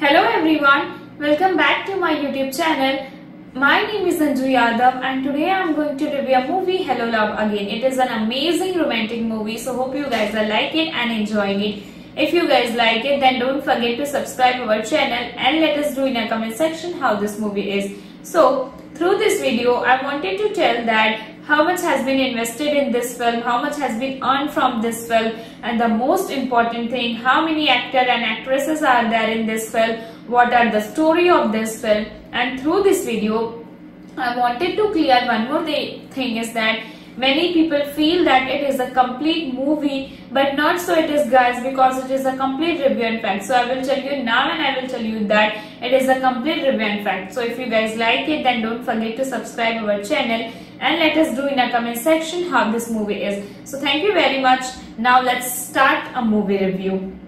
Hello everyone, welcome back to my YouTube channel. My name is Anju Yadav and today I am going to review a movie Hello Love again. It is an amazing romantic movie so hope you guys are liking it and enjoying it. If you guys like it then don't forget to subscribe our channel and let us know in a comment section how this movie is. So through this video I wanted to tell that how much has been invested in this film, how much has been earned from this film and the most important thing, how many actor and actresses are there in this film, what are the story of this film and through this video I wanted to clear one more thing is that many people feel that it is a complete movie but not so it is guys because it is a complete review and fact so i will tell you now and i will tell you that it is a complete review and fact so if you guys like it then don't forget to subscribe our channel and let us do in our comment section how this movie is. So thank you very much. Now let's start a movie review.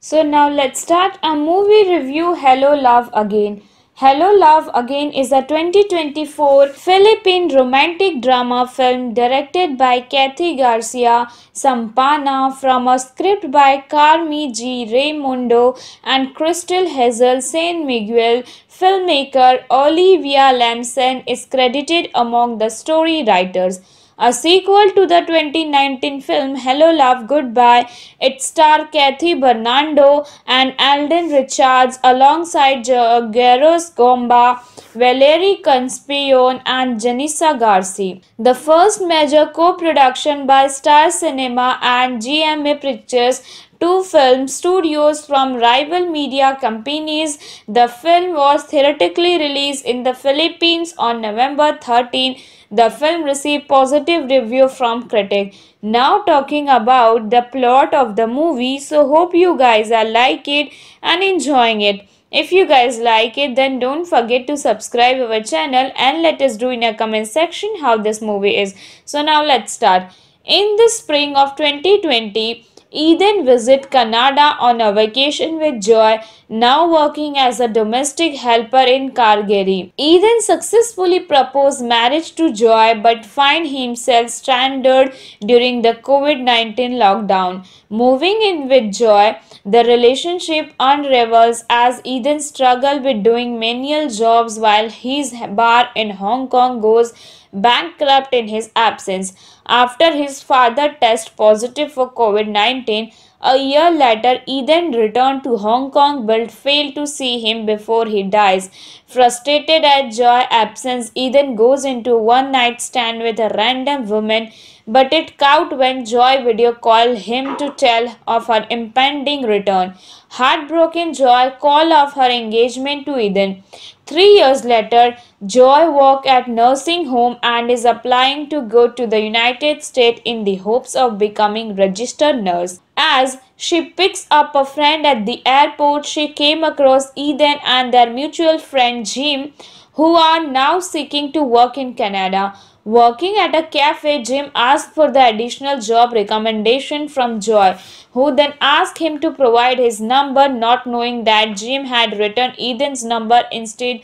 So now let's start a movie review Hello Love Again. Hello Love Again is a 2024 Philippine romantic drama film directed by Kathy Garcia Sampana from a script by Carmi G. Raimundo and Crystal Hazel San Miguel. Filmmaker Olivia Lamson is credited among the story writers. A sequel to the 2019 film Hello Love Goodbye, it stars Kathy Bernardo and Alden Richards alongside uh, Geros Gomba, Valerie Conspion and Janissa Garci. The first major co-production by Star Cinema and GMA Pictures two film studios from rival media companies. The film was theatrically released in the Philippines on November 13. The film received positive review from critics. Now talking about the plot of the movie. So hope you guys are like it and enjoying it. If you guys like it then don't forget to subscribe our channel and let us do in a comment section how this movie is. So now let's start. In the spring of 2020, he then Canada on a vacation with Joy now working as a domestic helper in Calgary. Ethan successfully proposed marriage to Joy but find himself stranded during the COVID-19 lockdown. Moving in with Joy, the relationship unravels as Ethan struggles with doing menial jobs while his bar in Hong Kong goes bankrupt in his absence. After his father tests positive for COVID-19, a year later, Eden returned to Hong Kong but failed to see him before he dies. Frustrated at Joy's absence, Eden goes into one night stand with a random woman, but it caught when Joy video called him to tell of her impending return. Heartbroken, Joy called off her engagement to Eden. Three years later, Joy worked at nursing home and is applying to go to the United States in the hopes of becoming registered nurse. As she picks up a friend at the airport, she came across Eden and their mutual friend Jim, who are now seeking to work in Canada. Working at a cafe, Jim asked for the additional job recommendation from Joy who then asked him to provide his number, not knowing that Jim had written Eden's number instead.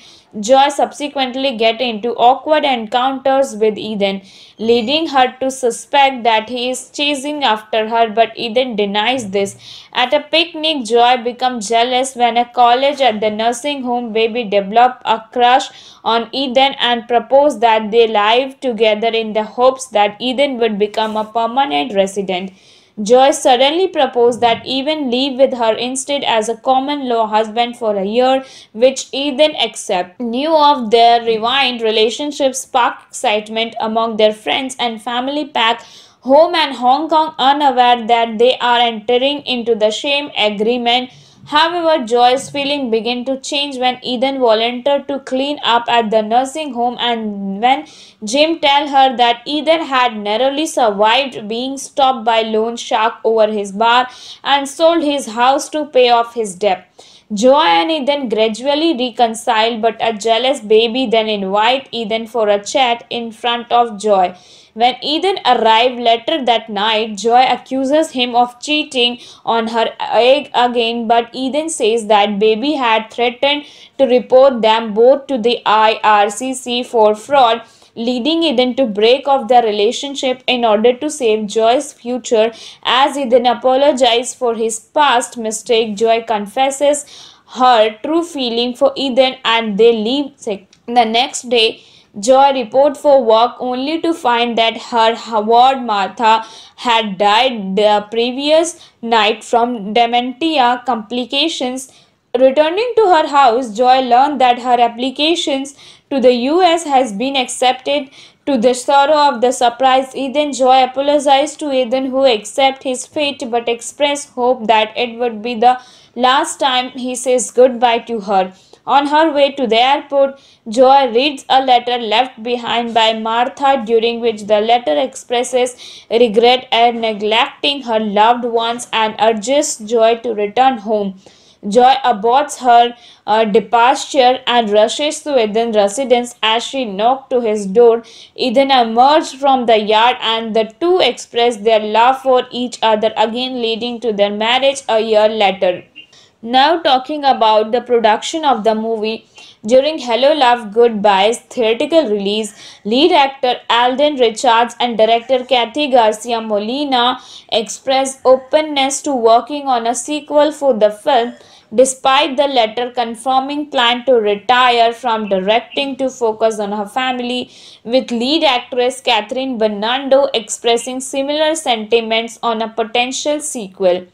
Joy subsequently get into awkward encounters with Eden, leading her to suspect that he is chasing after her, but Eden denies this. At a picnic, Joy becomes jealous when a college at the nursing home baby develop a crush on Eden and propose that they live together in the hopes that Eden would become a permanent resident. Joyce suddenly proposed that Evan leave with her instead as a common law husband for a year, which Ethan accepted. New of their rewind relationship sparked excitement among their friends and family pack home and Hong Kong unaware that they are entering into the same agreement However, Joy's feelings begin to change when Eden volunteered to clean up at the nursing home and when Jim tells her that Eden had narrowly survived being stopped by loan shark over his bar and sold his house to pay off his debt. Joy and Eden gradually reconcile but a jealous baby then invite Eden for a chat in front of Joy. When Ethan arrives later that night, Joy accuses him of cheating on her egg again, but Ethan says that baby had threatened to report them both to the IRCC for fraud leading Eden to break off their relationship in order to save Joy's future. As Eden apologizes for his past mistake, Joy confesses her true feeling for Eden and they leave. The next day, Joy reports for work only to find that her ward Martha had died the previous night from dementia complications. Returning to her house, Joy learned that her applications to the US has been accepted. To the sorrow of the surprised Eden, Joy apologized to Eden who accepts his fate but expressed hope that it would be the last time he says goodbye to her. On her way to the airport, Joy reads a letter left behind by Martha during which the letter expresses regret at neglecting her loved ones and urges Joy to return home. Joy aborts her uh, departure and rushes to Eden's residence as she knocks to his door. Eden emerges from the yard and the two express their love for each other again leading to their marriage a year later. Now talking about the production of the movie, during Hello Love Goodbye's theatrical release, lead actor Alden Richards and director Kathy Garcia Molina expressed openness to working on a sequel for the film, despite the latter confirming plan to retire from directing to focus on her family, with lead actress Catherine Bernardo expressing similar sentiments on a potential sequel.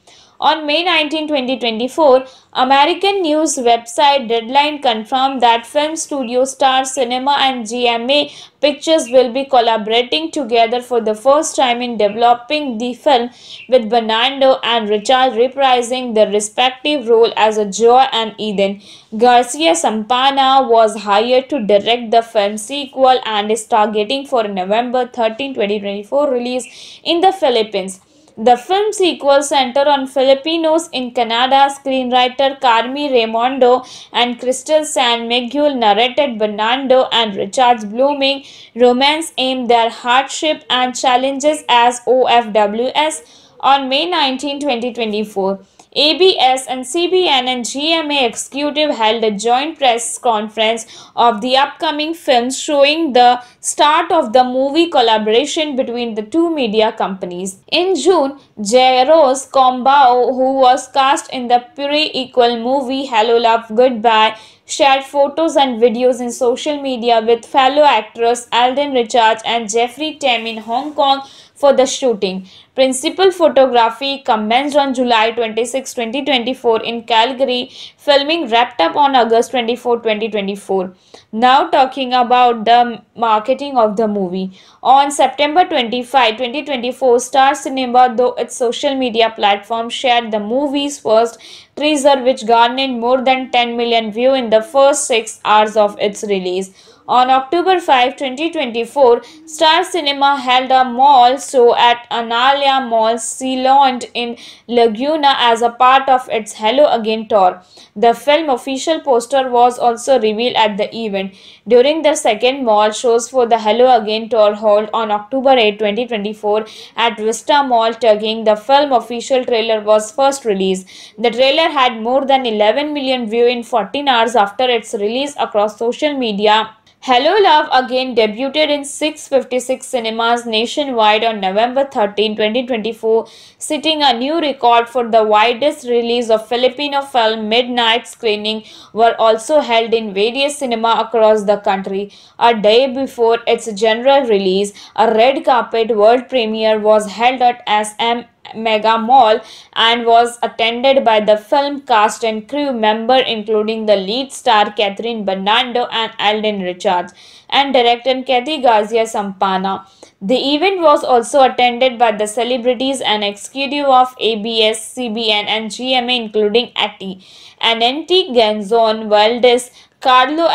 On May 19, 2024, American news website Deadline confirmed that film studio Star Cinema and GMA Pictures will be collaborating together for the first time in developing the film with Bernardo and Richard reprising their respective role as a and Eden. Garcia Sampana was hired to direct the film sequel and is targeting for November 13, 2024 release in the Philippines. The film sequel centered on Filipinos in Canada. Screenwriter Carmi Raimondo and Crystal San Miguel narrated Bernardo and Richard's blooming romance aimed their hardship and challenges as OFWS on May 19, 2024. ABS and CBN and GMA executive held a joint press conference of the upcoming films showing the start of the movie collaboration between the two media companies. In June, Rose Combao, who was cast in the pre-equal movie Hello Love Goodbye, shared photos and videos in social media with fellow actors Alden Richards and Jeffrey Tam in Hong Kong for the shooting. Principal photography commenced on July 26, 2024 in Calgary. Filming wrapped up on August 24, 2024. Now talking about the marketing of the movie. On September 25, 2024, Star Cinema, though its social media platform, shared the movie's first teaser which garnered more than 10 million views in the first 6 hours of its release. On October 5, 2024, Star Cinema held a mall show at Analia Mall, Sealand in Laguna as a part of its Hello Again tour. The film official poster was also revealed at the event. During the second mall shows for the Hello Again tour held on October 8, 2024 at Vista Mall, Tugging, the film official trailer was first released. The trailer had more than 11 million views in 14 hours after its release across social media Hello Love again debuted in 656 cinemas nationwide on November 13, 2024, setting a new record for the widest release of Filipino film. Midnight screening were also held in various cinema across the country. A day before its general release, a red carpet world premiere was held at SM mega mall and was attended by the film cast and crew member including the lead star Catherine Bernardo and Alden Richards and director Kathy Garcia Sampana. The event was also attended by the celebrities and executive of ABS, CBN and GMA including Atty, Nt. Ganzon Valdez, Carlo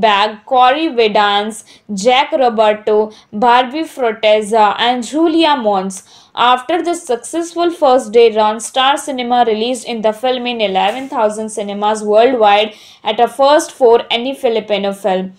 Bag, Corey Vedans, Jack Roberto, Barbie Frotteza and Julia Mons. After the successful first day run, Star Cinema released in the film in 11,000 cinemas worldwide at a first for any Filipino film.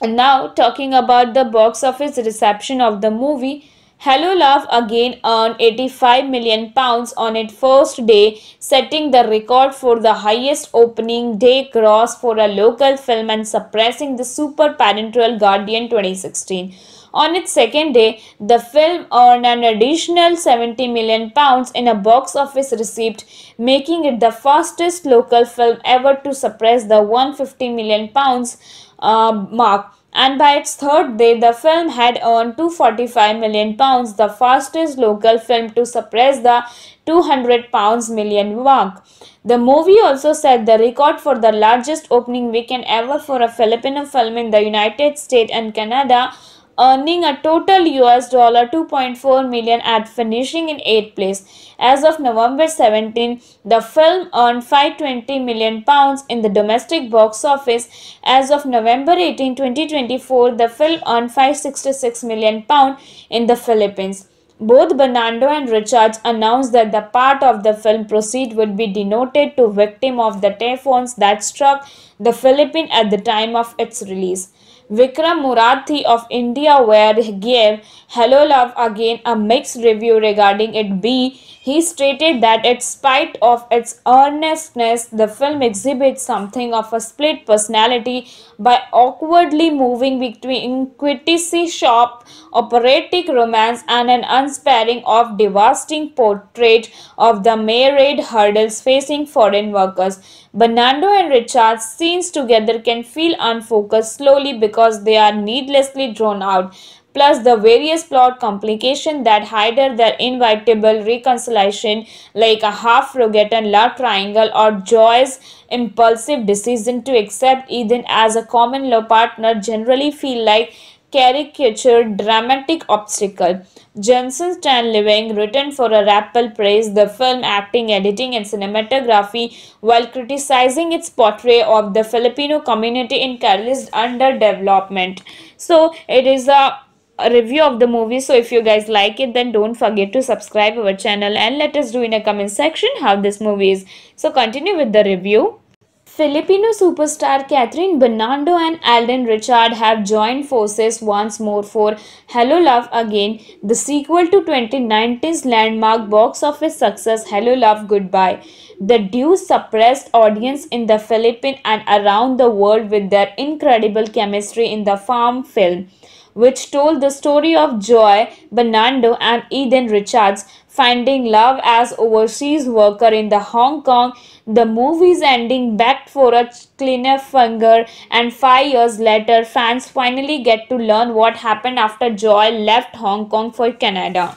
And now talking about the box office reception of the movie, Hello Love again earned 85 million pounds on its first day, setting the record for the highest opening day gross for a local film and surpassing the Super Parental Guardian 2016. On its second day, the film earned an additional 70 million pounds in a box office receipt, making it the fastest local film ever to surpass the 150 million pounds uh, mark and by its third day the film had earned 245 million pounds the fastest local film to surpass the 200 pounds million mark the movie also set the record for the largest opening weekend ever for a filipino film in the united states and canada earning a total US dollar 2.4 million at finishing in 8th place. As of November 17, the film earned 520 million pounds in the domestic box office. As of November 18, 2024, the film earned 566 million pound in the Philippines. Both Bernardo and Richards announced that the part of the film proceed would be denoted to victim of the typhoons that struck the Philippines at the time of its release. Vikram Murathi of India Ware gave Hello Love again a mixed review regarding it B. He stated that in spite of its earnestness, the film exhibits something of a split personality by awkwardly moving between inquisitive shop, operatic romance and an unsparing of devastating portrait of the myriad hurdles facing foreign workers. Bernardo and Richard's scenes together can feel unfocused slowly because they are needlessly drawn out plus the various plot complications that hinder their inevitable reconciliation like a half-forgotten love triangle or Joy's impulsive decision to accept Ethan as a common-law partner generally feel like caricatured dramatic obstacle. Johnson Stan Living, written for a rappel, praise the film acting, editing, and cinematography while criticizing its portrayal of the Filipino community in Kerala's underdevelopment. So it is a review of the movie so if you guys like it then don't forget to subscribe our channel and let us know in a comment section how this movie is so continue with the review Filipino superstar Catherine Bernardo and Alden Richard have joined forces once more for Hello Love Again, the sequel to 2019's landmark box office success Hello Love Goodbye. The due suppressed audience in the Philippines and around the world with their incredible chemistry in the farm film which told the story of Joy Bernardo and Eden Richards finding love as overseas worker in the Hong Kong. The movie's ending begged for a finger, and five years later fans finally get to learn what happened after Joy left Hong Kong for Canada.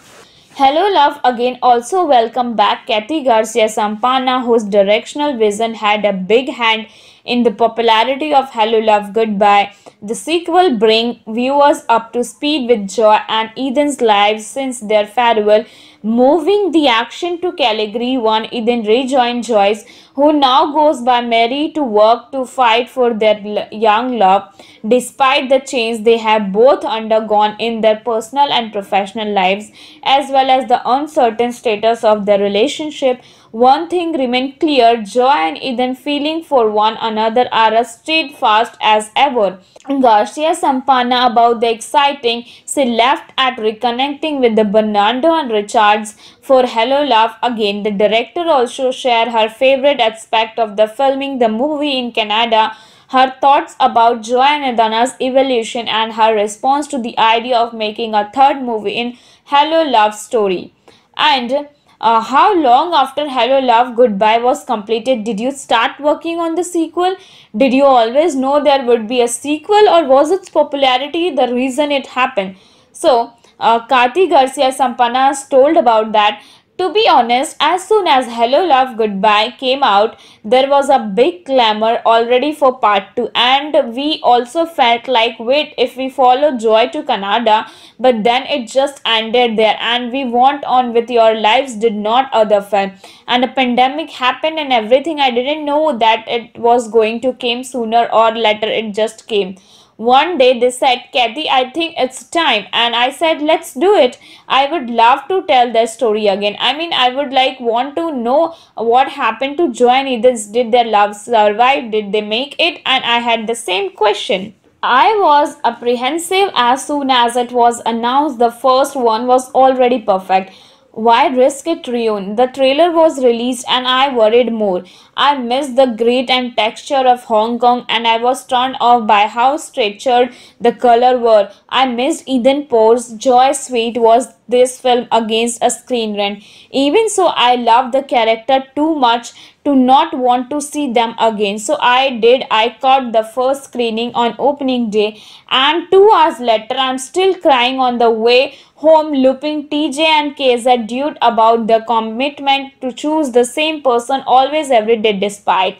Hello Love again also welcome back Kathy Garcia Sampana whose directional vision had a big hand in the popularity of Hello Love Goodbye. The sequel bring viewers up to speed with Joy and Ethan's lives since their farewell. Moving the action to Calgary. 1, Ethan rejoins Joyce, who now goes by Mary to work to fight for their young love, despite the change they have both undergone in their personal and professional lives, as well as the uncertain status of their relationship. One thing remained clear, joy and Eden feeling for one another are as steadfast as ever. Garcia Sampana about the exciting she left at reconnecting with the Bernardo and Richards for Hello Love again. The director also shared her favorite aspect of the filming the movie in Canada her thoughts about Joy and Adana's evolution and her response to the idea of making a third movie in Hello Love Story. And uh, how long after Hello Love Goodbye was completed did you start working on the sequel? Did you always know there would be a sequel or was its popularity the reason it happened? So, uh, Kati Garcia Sampanas told about that to be honest, as soon as Hello Love Goodbye came out, there was a big clamor already for part 2 and we also felt like wait if we follow Joy to Canada but then it just ended there and we went on with your lives did not other film and a pandemic happened and everything I didn't know that it was going to came sooner or later it just came. One day they said, Kathy, I think it's time. And I said, let's do it. I would love to tell their story again. I mean, I would like want to know what happened to and This, did their love survive? Did they make it? And I had the same question. I was apprehensive as soon as it was announced the first one was already perfect. Why risk it, Rion? The trailer was released and I worried more. I missed the grit and texture of Hong Kong and I was turned off by how structured the color were. I missed Eden Pore's Joy Sweet was this film against a screen rent. Even so, I loved the character too much to not want to see them again. So I did. I caught the first screening on opening day and two hours later I'm still crying on the way home looping TJ and KZ dude about the commitment to choose the same person always every day did despite.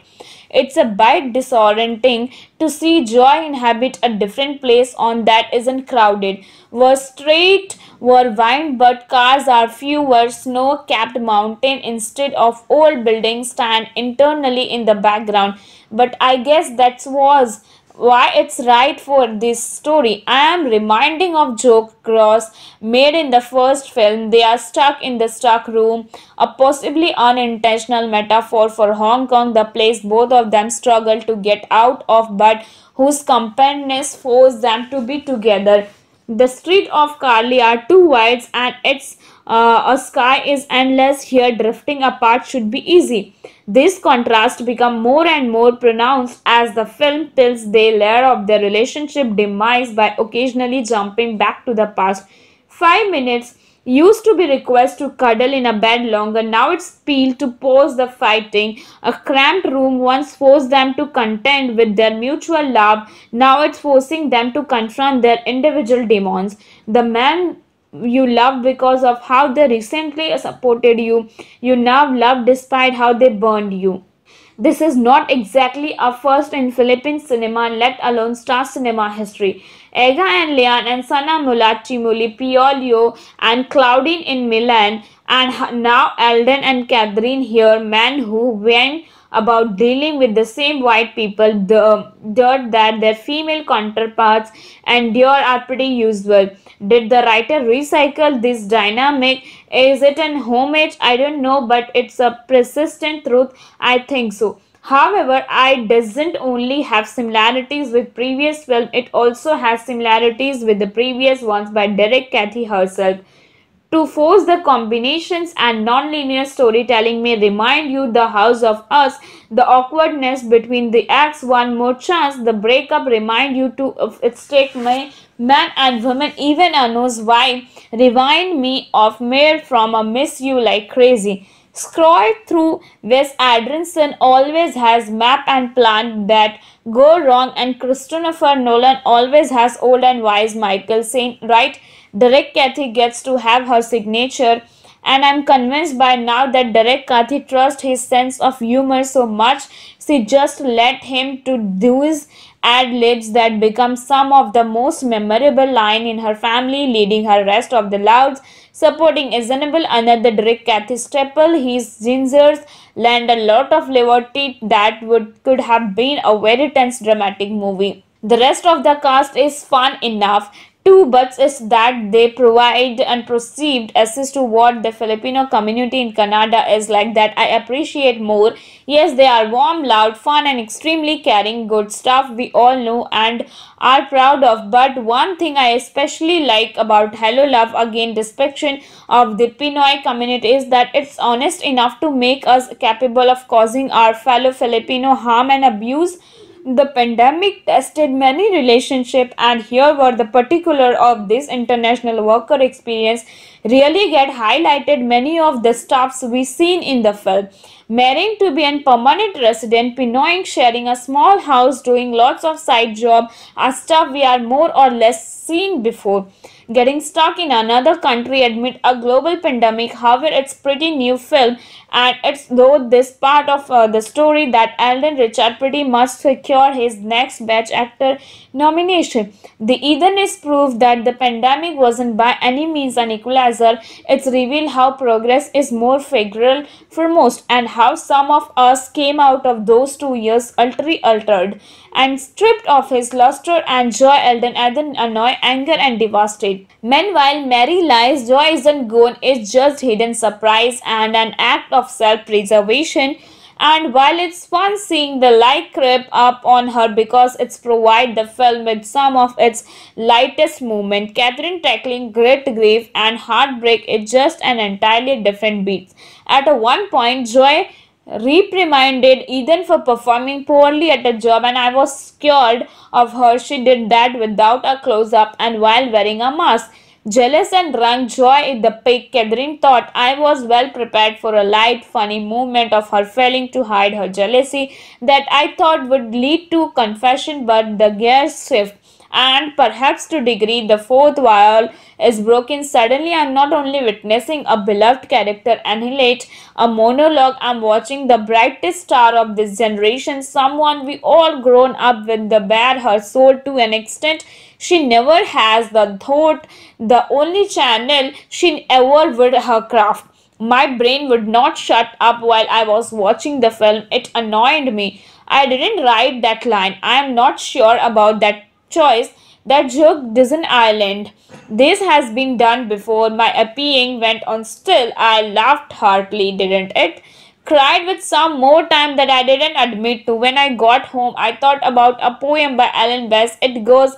It's a bit disorienting to see joy inhabit a different place on that isn't crowded. Were straight, were wide, but cars are fewer, snow-capped mountain instead of old buildings stand internally in the background. But I guess that was why it's right for this story. I am reminding of joke Cross made in the first film. They are stuck in the stuck room, a possibly unintentional metaphor for Hong Kong, the place both of them struggle to get out of but whose companions force them to be together. The street of Carly are two whites and it's uh, a sky is endless here drifting apart should be easy. This contrast become more and more pronounced as the film peels the layer of their relationship demise by occasionally jumping back to the past. Five minutes used to be request to cuddle in a bed longer. Now it's peel to pause the fighting. A cramped room once forced them to contend with their mutual love. Now it's forcing them to confront their individual demons. The man you love because of how they recently supported you. You now love despite how they burned you. This is not exactly a first in Philippine cinema, let alone star cinema history. Ega and Leon and Sana Mulacci Muli, Piolio and Claudine in Milan, and now Alden and Catherine here, men who went about dealing with the same white people the dirt that their female counterparts endure are pretty usual. Did the writer recycle this dynamic? Is it an homage? I don't know, but it's a persistent truth. I think so. However, I doesn't only have similarities with previous film, it also has similarities with the previous ones by Derek Cathy herself. To force the combinations and non-linear storytelling may remind you the house of us, the awkwardness between the acts, one more chance, the breakup remind you to of its take may man and woman even a knows why remind me of mail from a miss you like crazy. Scroll through Wes Adrenson always has map and plan that go wrong and Christopher Nolan always has old and wise Michael saying right Direct Kathy gets to have her signature and I'm convinced by now that Direct Kathy trusts his sense of humor so much she just let him to do his ad libs that become some of the most memorable line in her family, leading her rest of the louds, supporting Isanable, another Direct Kathy staple. His gingers land a lot of liberty that would could have been a very tense dramatic movie. The rest of the cast is fun enough two buts is that they provide and perceived assist to what the Filipino community in Canada is like that I appreciate more. Yes, they are warm, loud, fun and extremely caring, good stuff we all know and are proud of. But one thing I especially like about Hello Love again description of the Pinoy community is that it's honest enough to make us capable of causing our fellow Filipino harm and abuse the pandemic tested many relationships and here were the particular of this international worker experience really get highlighted many of the stops we seen in the film. Marrying to be a permanent resident, Pinoying sharing a small house, doing lots of side job a stuff we are more or less seen before. Getting stuck in another country amid a global pandemic, however, it's pretty new film and it's though this part of uh, the story that Alden Richard pretty much secure his next batch Actor nomination. The Eden is proof that the pandemic wasn't by any means an equalizer. It's revealed how progress is more favorable for most and how some of us came out of those two years utterly altered and stripped of his luster and joy Alden at annoy, anger and devastated. Meanwhile, Mary lies, joy isn't gone, it's just hidden surprise and an act of of self-preservation and while it's fun seeing the light creep up on her because it's provide the film with some of its lightest movement, Catherine tackling great grief and heartbreak is just an entirely different beat. At one point, Joy reprimanded Ethan for performing poorly at a job and I was scared of her she did that without a close-up and while wearing a mask. Jealous and drunk, joy in the pig, Catherine thought I was well prepared for a light, funny movement of her failing to hide her jealousy that I thought would lead to confession, but the gears shift and perhaps to degree the fourth wall is broken. Suddenly I'm not only witnessing a beloved character annihilate a monologue, I'm watching the brightest star of this generation, someone we all grown up with the bear her soul to an extent she never has the thought, the only channel she ever would her craft. My brain would not shut up while I was watching the film. It annoyed me. I didn't write that line. I am not sure about that choice that joke doesn't island. This has been done before. My appealing went on still. I laughed heartily, didn't it? Cried with some more time that I didn't admit to. When I got home, I thought about a poem by Alan Bess. It goes,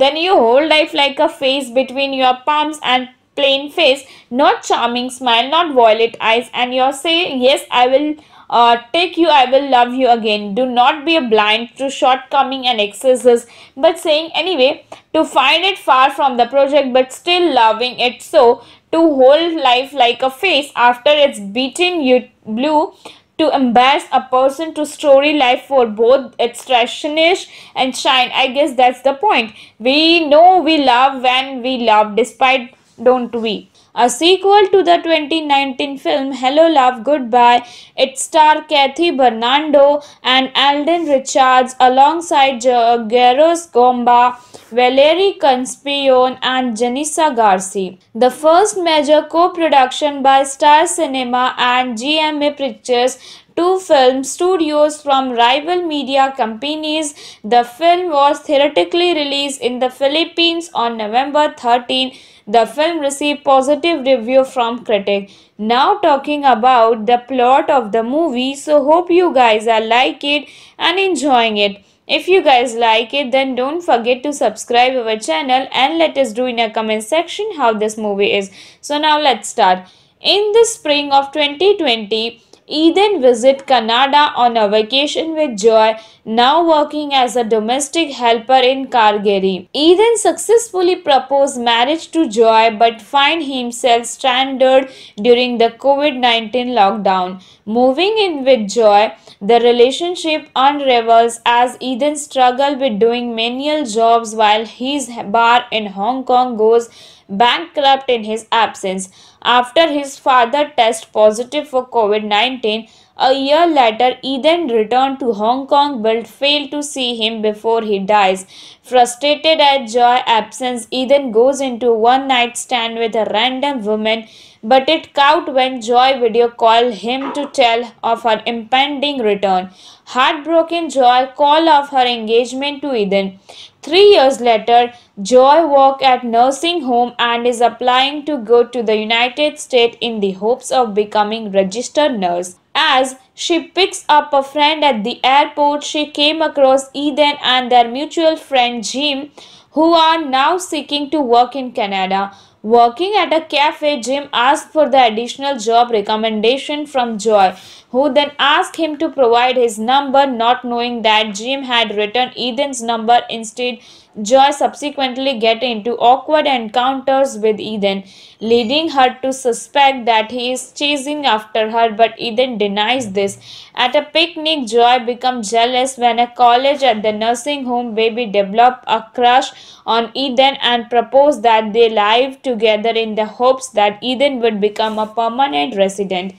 Then you hold life like a face between your palms and plain face, not charming smile, not violet eyes, and you say, Yes, I will uh, take you I will love you again. Do not be blind to shortcoming and excesses but saying anyway to find it far from the project but still loving it so to hold life like a face after it's beaten you blue to embarrass a person to story life for both its freshness and shine. I guess that's the point. We know we love when we love despite don't we. A sequel to the 2019 film Hello Love Goodbye, it starred Kathy Bernardo and Alden Richards alongside Geros Gomba, Valerie Conspion and Janissa Garci. The first major co-production by Star Cinema and GMA Pictures two film studios from rival media companies. The film was theatrically released in the Philippines on November 13, the film received positive review from critics. Now talking about the plot of the movie. So hope you guys are like it and enjoying it. If you guys like it then don't forget to subscribe our channel and let us do in a comment section how this movie is. So now let's start. In the spring of 2020, Eden visit Canada on a vacation with Joy, now working as a domestic helper in Calgary. Eden successfully proposed marriage to Joy but find himself stranded during the COVID-19 lockdown. Moving in with Joy, the relationship unravels as Eden struggles with doing menial jobs while his bar in Hong Kong goes bankrupt in his absence after his father test positive for COVID-19. A year later, Eden returned to Hong Kong but failed to see him before he dies. Frustrated at Joy's absence, Eden goes into one night stand with a random woman but it cowed when Joy video called him to tell of her impending return. Heartbroken, Joy called off her engagement to Eden. Three years later, Joy works at nursing home and is applying to go to the United States in the hopes of becoming registered nurse. As she picks up a friend at the airport, she came across Eden and their mutual friend Jim, who are now seeking to work in Canada working at a cafe, Jim asked for the additional job recommendation from Joy who then asked him to provide his number, not knowing that Jim had written Ethan's number instead. Joy subsequently get into awkward encounters with Ethan, leading her to suspect that he is chasing after her, but Ethan denies this. At a picnic, Joy becomes jealous when a college at the nursing home baby develop a crush on Ethan and propose that they live together in the hopes that Ethan would become a permanent resident.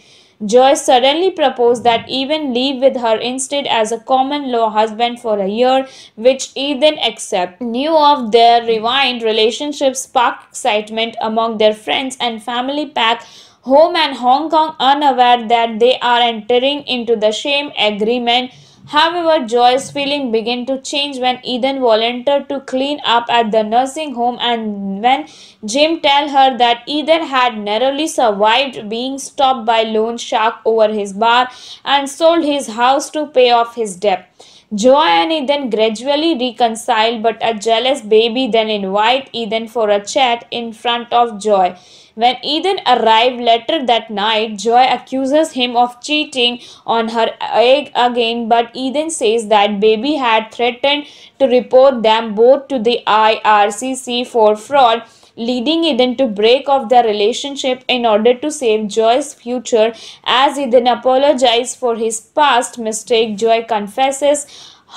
Joyce suddenly proposed that even leave with her instead as a common law husband for a year, which Ethan accepted. New of their revived relationship sparked excitement among their friends and family pack home and Hong Kong unaware that they are entering into the shame agreement However, Joy's feeling began to change when Eden volunteered to clean up at the nursing home and when Jim tell her that Eden had narrowly survived being stopped by loan shark over his bar and sold his house to pay off his debt. Joanne then gradually reconcile, but a jealous baby then invite Eden for a chat in front of Joy. When Eden arrives later that night, Joy accuses him of cheating on her egg again, but Eden says that baby had threatened to report them both to the IRCC for fraud leading Eden to break off their relationship in order to save Joy's future. As Eden apologizes for his past mistake, Joy confesses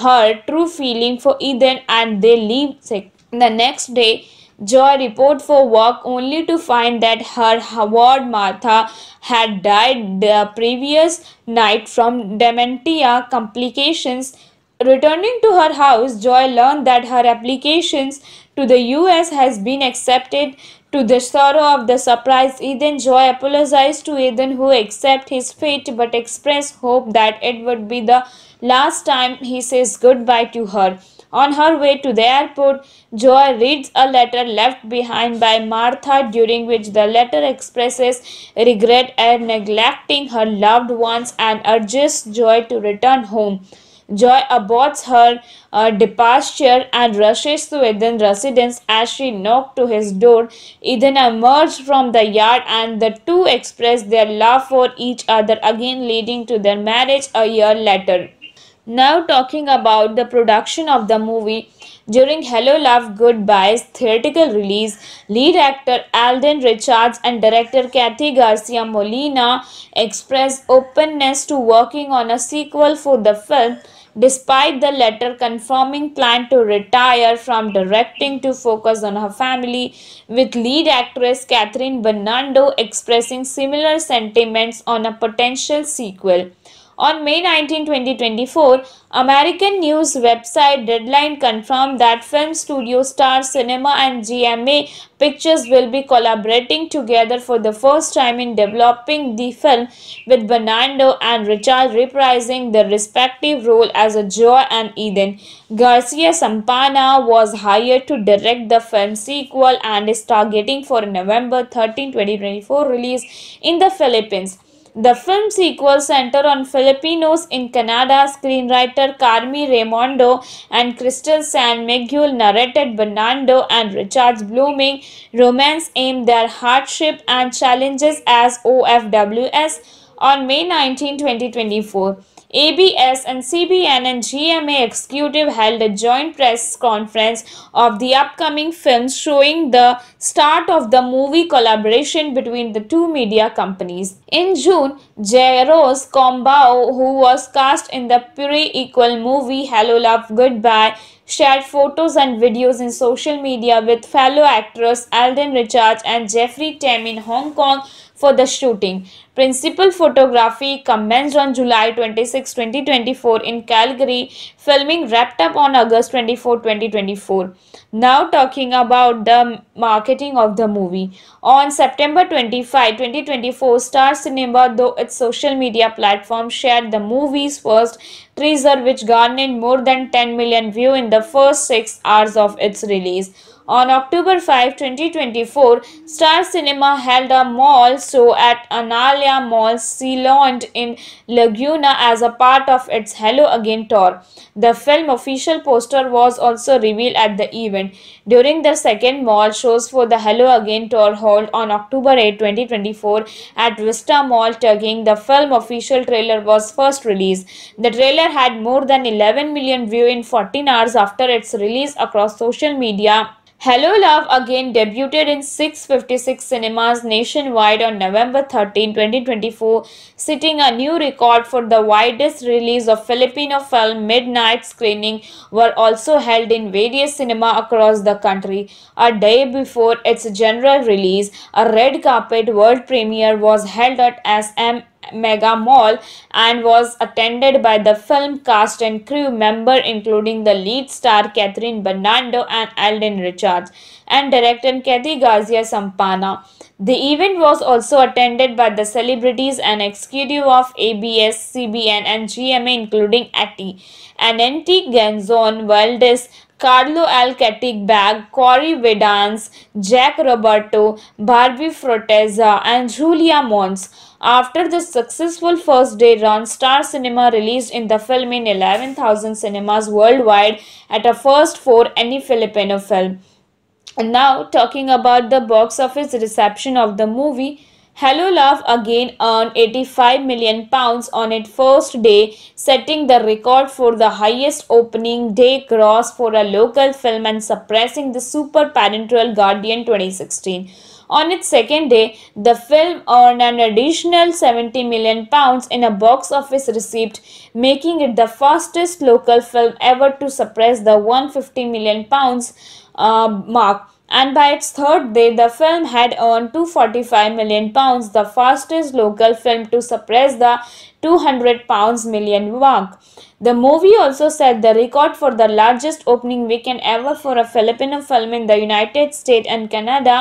her true feeling for Eden and they leave. The next day, Joy report for work only to find that her ward Martha had died the previous night from dementia complications. Returning to her house, Joy learned that her applications to the US has been accepted. To the sorrow of the surprised Eden, Joy apologized to Eden who accepts his fate but expressed hope that it would be the last time he says goodbye to her. On her way to the airport, Joy reads a letter left behind by Martha during which the letter expresses regret at neglecting her loved ones and urges Joy to return home. Joy aborts her uh, departure and rushes to Eden's residence as she knocks to his door. Eden emerges from the yard and the two express their love for each other again leading to their marriage a year later. Now talking about the production of the movie. During Hello Love Goodbye's theatrical release, lead actor Alden Richards and director Kathy Garcia Molina expressed openness to working on a sequel for the film despite the letter confirming plan to retire from directing to focus on her family, with lead actress Catherine Bernardo expressing similar sentiments on a potential sequel. On May 19, 2024, American news website Deadline confirmed that film studio Star Cinema and GMA Pictures will be collaborating together for the first time in developing the film, with Bernardo and Richard reprising their respective role as a Joy and Eden. Garcia Sampana was hired to direct the film sequel and is targeting for November 13, 2024 release in the Philippines. The film sequel centered on Filipinos in Canada. Screenwriter Carmi Raimondo and Crystal San Miguel narrated Bernardo and Richard's blooming romance aimed their hardship and challenges as OFWS on May 19, 2024. ABS and CBN and GMA executive held a joint press conference of the upcoming films showing the start of the movie collaboration between the two media companies. In June, Jairus Combao, who was cast in the pre-equal movie Hello Love Goodbye, shared photos and videos in social media with fellow actors Alden Richards and Jeffrey Tam in Hong Kong for the shooting. Principal photography commenced on July 26, 2024 in Calgary. Filming wrapped up on August 24, 2024. Now talking about the marketing of the movie. On September 25, 2024, Star Cinema, though its social media platform, shared the movie's first teaser which garnered more than 10 million views in the first 6 hours of its release. On October 5, 2024, Star Cinema held a mall show at Analia Mall, Sealand in Laguna as a part of its Hello Again tour. The film official poster was also revealed at the event. During the second mall shows for the Hello Again tour held on October 8, 2024 at Vista Mall Tugging, the film official trailer was first released. The trailer had more than 11 million views in 14 hours after its release across social media Hello Love again debuted in 656 cinemas nationwide on November 13, 2024, setting a new record for the widest release of Filipino film. Midnight screening were also held in various cinema across the country. A day before its general release, a red carpet world premiere was held at SM Mega Mall and was attended by the film cast and crew member including the lead star Catherine Bernardo and Alden Richards and director Kathy Garcia Sampana. The event was also attended by the celebrities and executive of ABS, CBN and GMA including and Ananti Ganzon Valdez, Carlo Alcatic-Bag, Corey Vedans, Jack Roberto, Barbie Froteza and Julia Mons. After the successful first day run, Star Cinema released in the film in 11,000 cinemas worldwide at a first for any Filipino film. And now talking about the box office reception of the movie, Hello Love again earned 85 million pounds on its first day, setting the record for the highest opening day gross for a local film and surpassing the Super Parental Guardian 2016. On its second day, the film earned an additional 70 million pounds in a box office receipt, making it the fastest local film ever to surpass the 150 million pounds uh, mark and by its third day the film had earned 245 million pounds the fastest local film to surpass the 200 pounds million mark the movie also set the record for the largest opening weekend ever for a filipino film in the united states and canada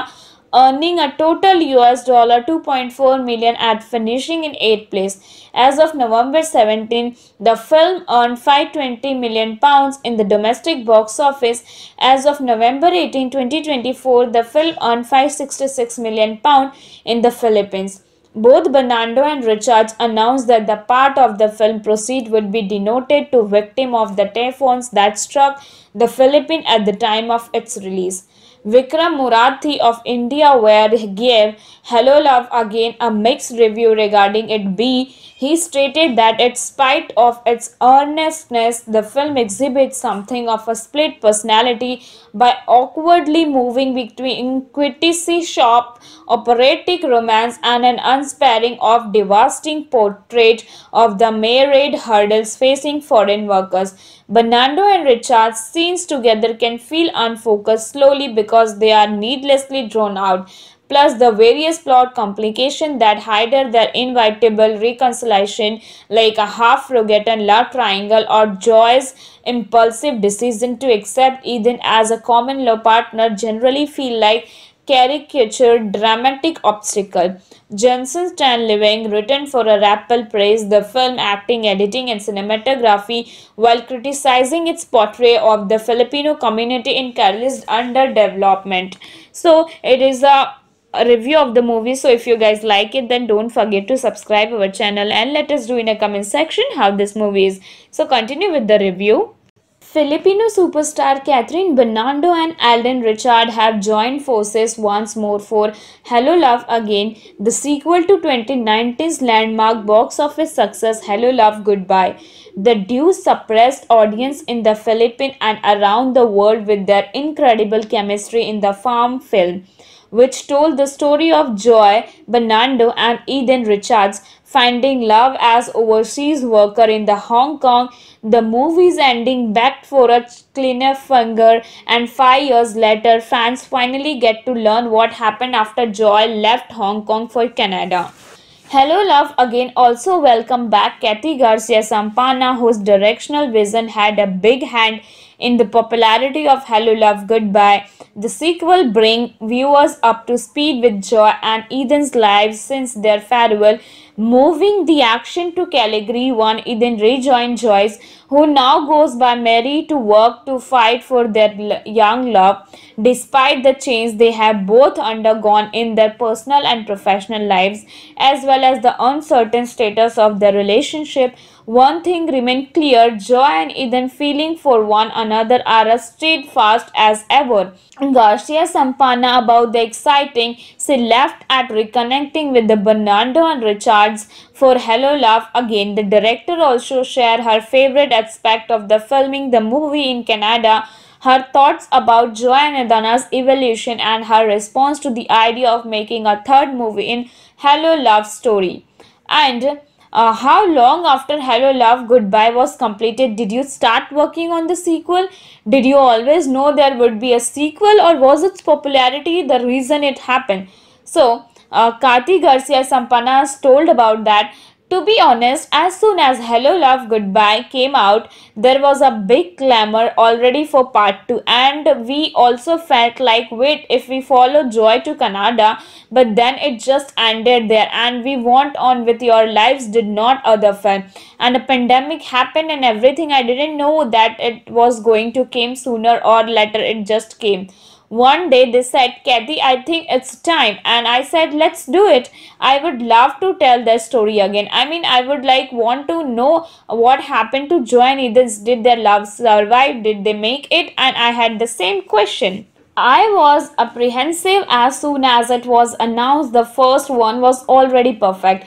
earning a total US dollar 2.4 million at finishing in 8th place. As of November 17, the film earned 520 million pounds in the domestic box office. As of November 18, 2024, the film earned 566 million pound in the Philippines. Both Bernardo and Richards announced that the part of the film proceed would be denoted to victim of the typhoons that struck the Philippines at the time of its release. Vikram Murathi of India Ware gave Hello Love again a mixed review regarding it B. He stated that in spite of its earnestness, the film exhibits something of a split personality by awkwardly moving between quintessy shop, operatic romance and an unsparing of devastating portrait of the myriad hurdles facing foreign workers. Bernardo and Richard's scenes together can feel unfocused slowly because they are needlessly drawn out plus the various plot complications that hinder their inevitable reconciliation like a half-forgotten love triangle or Joy's impulsive decision to accept Ethan as a common-law partner generally feel like caricatured dramatic obstacle. Johnson Stan Living, written for a rappel, praise the film acting, editing, and cinematography while criticizing its portrayal of the Filipino community in Kerala's underdevelopment. So it is a a review of the movie so if you guys like it then don't forget to subscribe our channel and let us do in a comment section how this movie is so continue with the review Filipino superstar Catherine Bernardo and Alden Richard have joined forces once more for Hello Love Again, the sequel to 2019's landmark box office success Hello Love Goodbye. The duo suppressed audience in the Philippines and around the world with their incredible chemistry in the farm film which told the story of Joy Bernardo and Eden Richards finding love as overseas worker in the Hong Kong. The movie's ending begged for a finger, and five years later fans finally get to learn what happened after Joy left Hong Kong for Canada. Hello Love again also welcome back Kathy Garcia Sampana whose directional vision had a big hand in the popularity of Hello Love Goodbye. The sequel bring viewers up to speed with Joy and Ethan's lives since their farewell. Moving the action to Calgary. 1, Ethan rejoined Joyce who now goes by Mary to work to fight for their young love despite the change they have both undergone in their personal and professional lives as well as the uncertain status of their relationship one thing remained clear joy and Ethan's feeling for one another are as steadfast as ever. Garcia Sampana about the exciting she left at reconnecting with the Bernardo and Richards for Hello Love again. The director also shared her favorite aspect of the filming the movie in Canada, her thoughts about Joanna Dana's evolution and her response to the idea of making a third movie in Hello Love story. And uh, how long after Hello Love Goodbye was completed did you start working on the sequel? Did you always know there would be a sequel or was its popularity the reason it happened? So, uh, Kati Garcia Sampanas told about that to be honest, as soon as Hello Love Goodbye came out, there was a big clamor already for part 2 and we also felt like wait if we follow Joy to Canada but then it just ended there and we went on with your lives did not other fan and a pandemic happened and everything I didn't know that it was going to came sooner or later it just came. One day they said, Kathy, I think it's time. And I said, let's do it. I would love to tell their story again. I mean, I would like want to know what happened to Joanne. and Did their love survive? Did they make it? And I had the same question. I was apprehensive as soon as it was announced the first one was already perfect.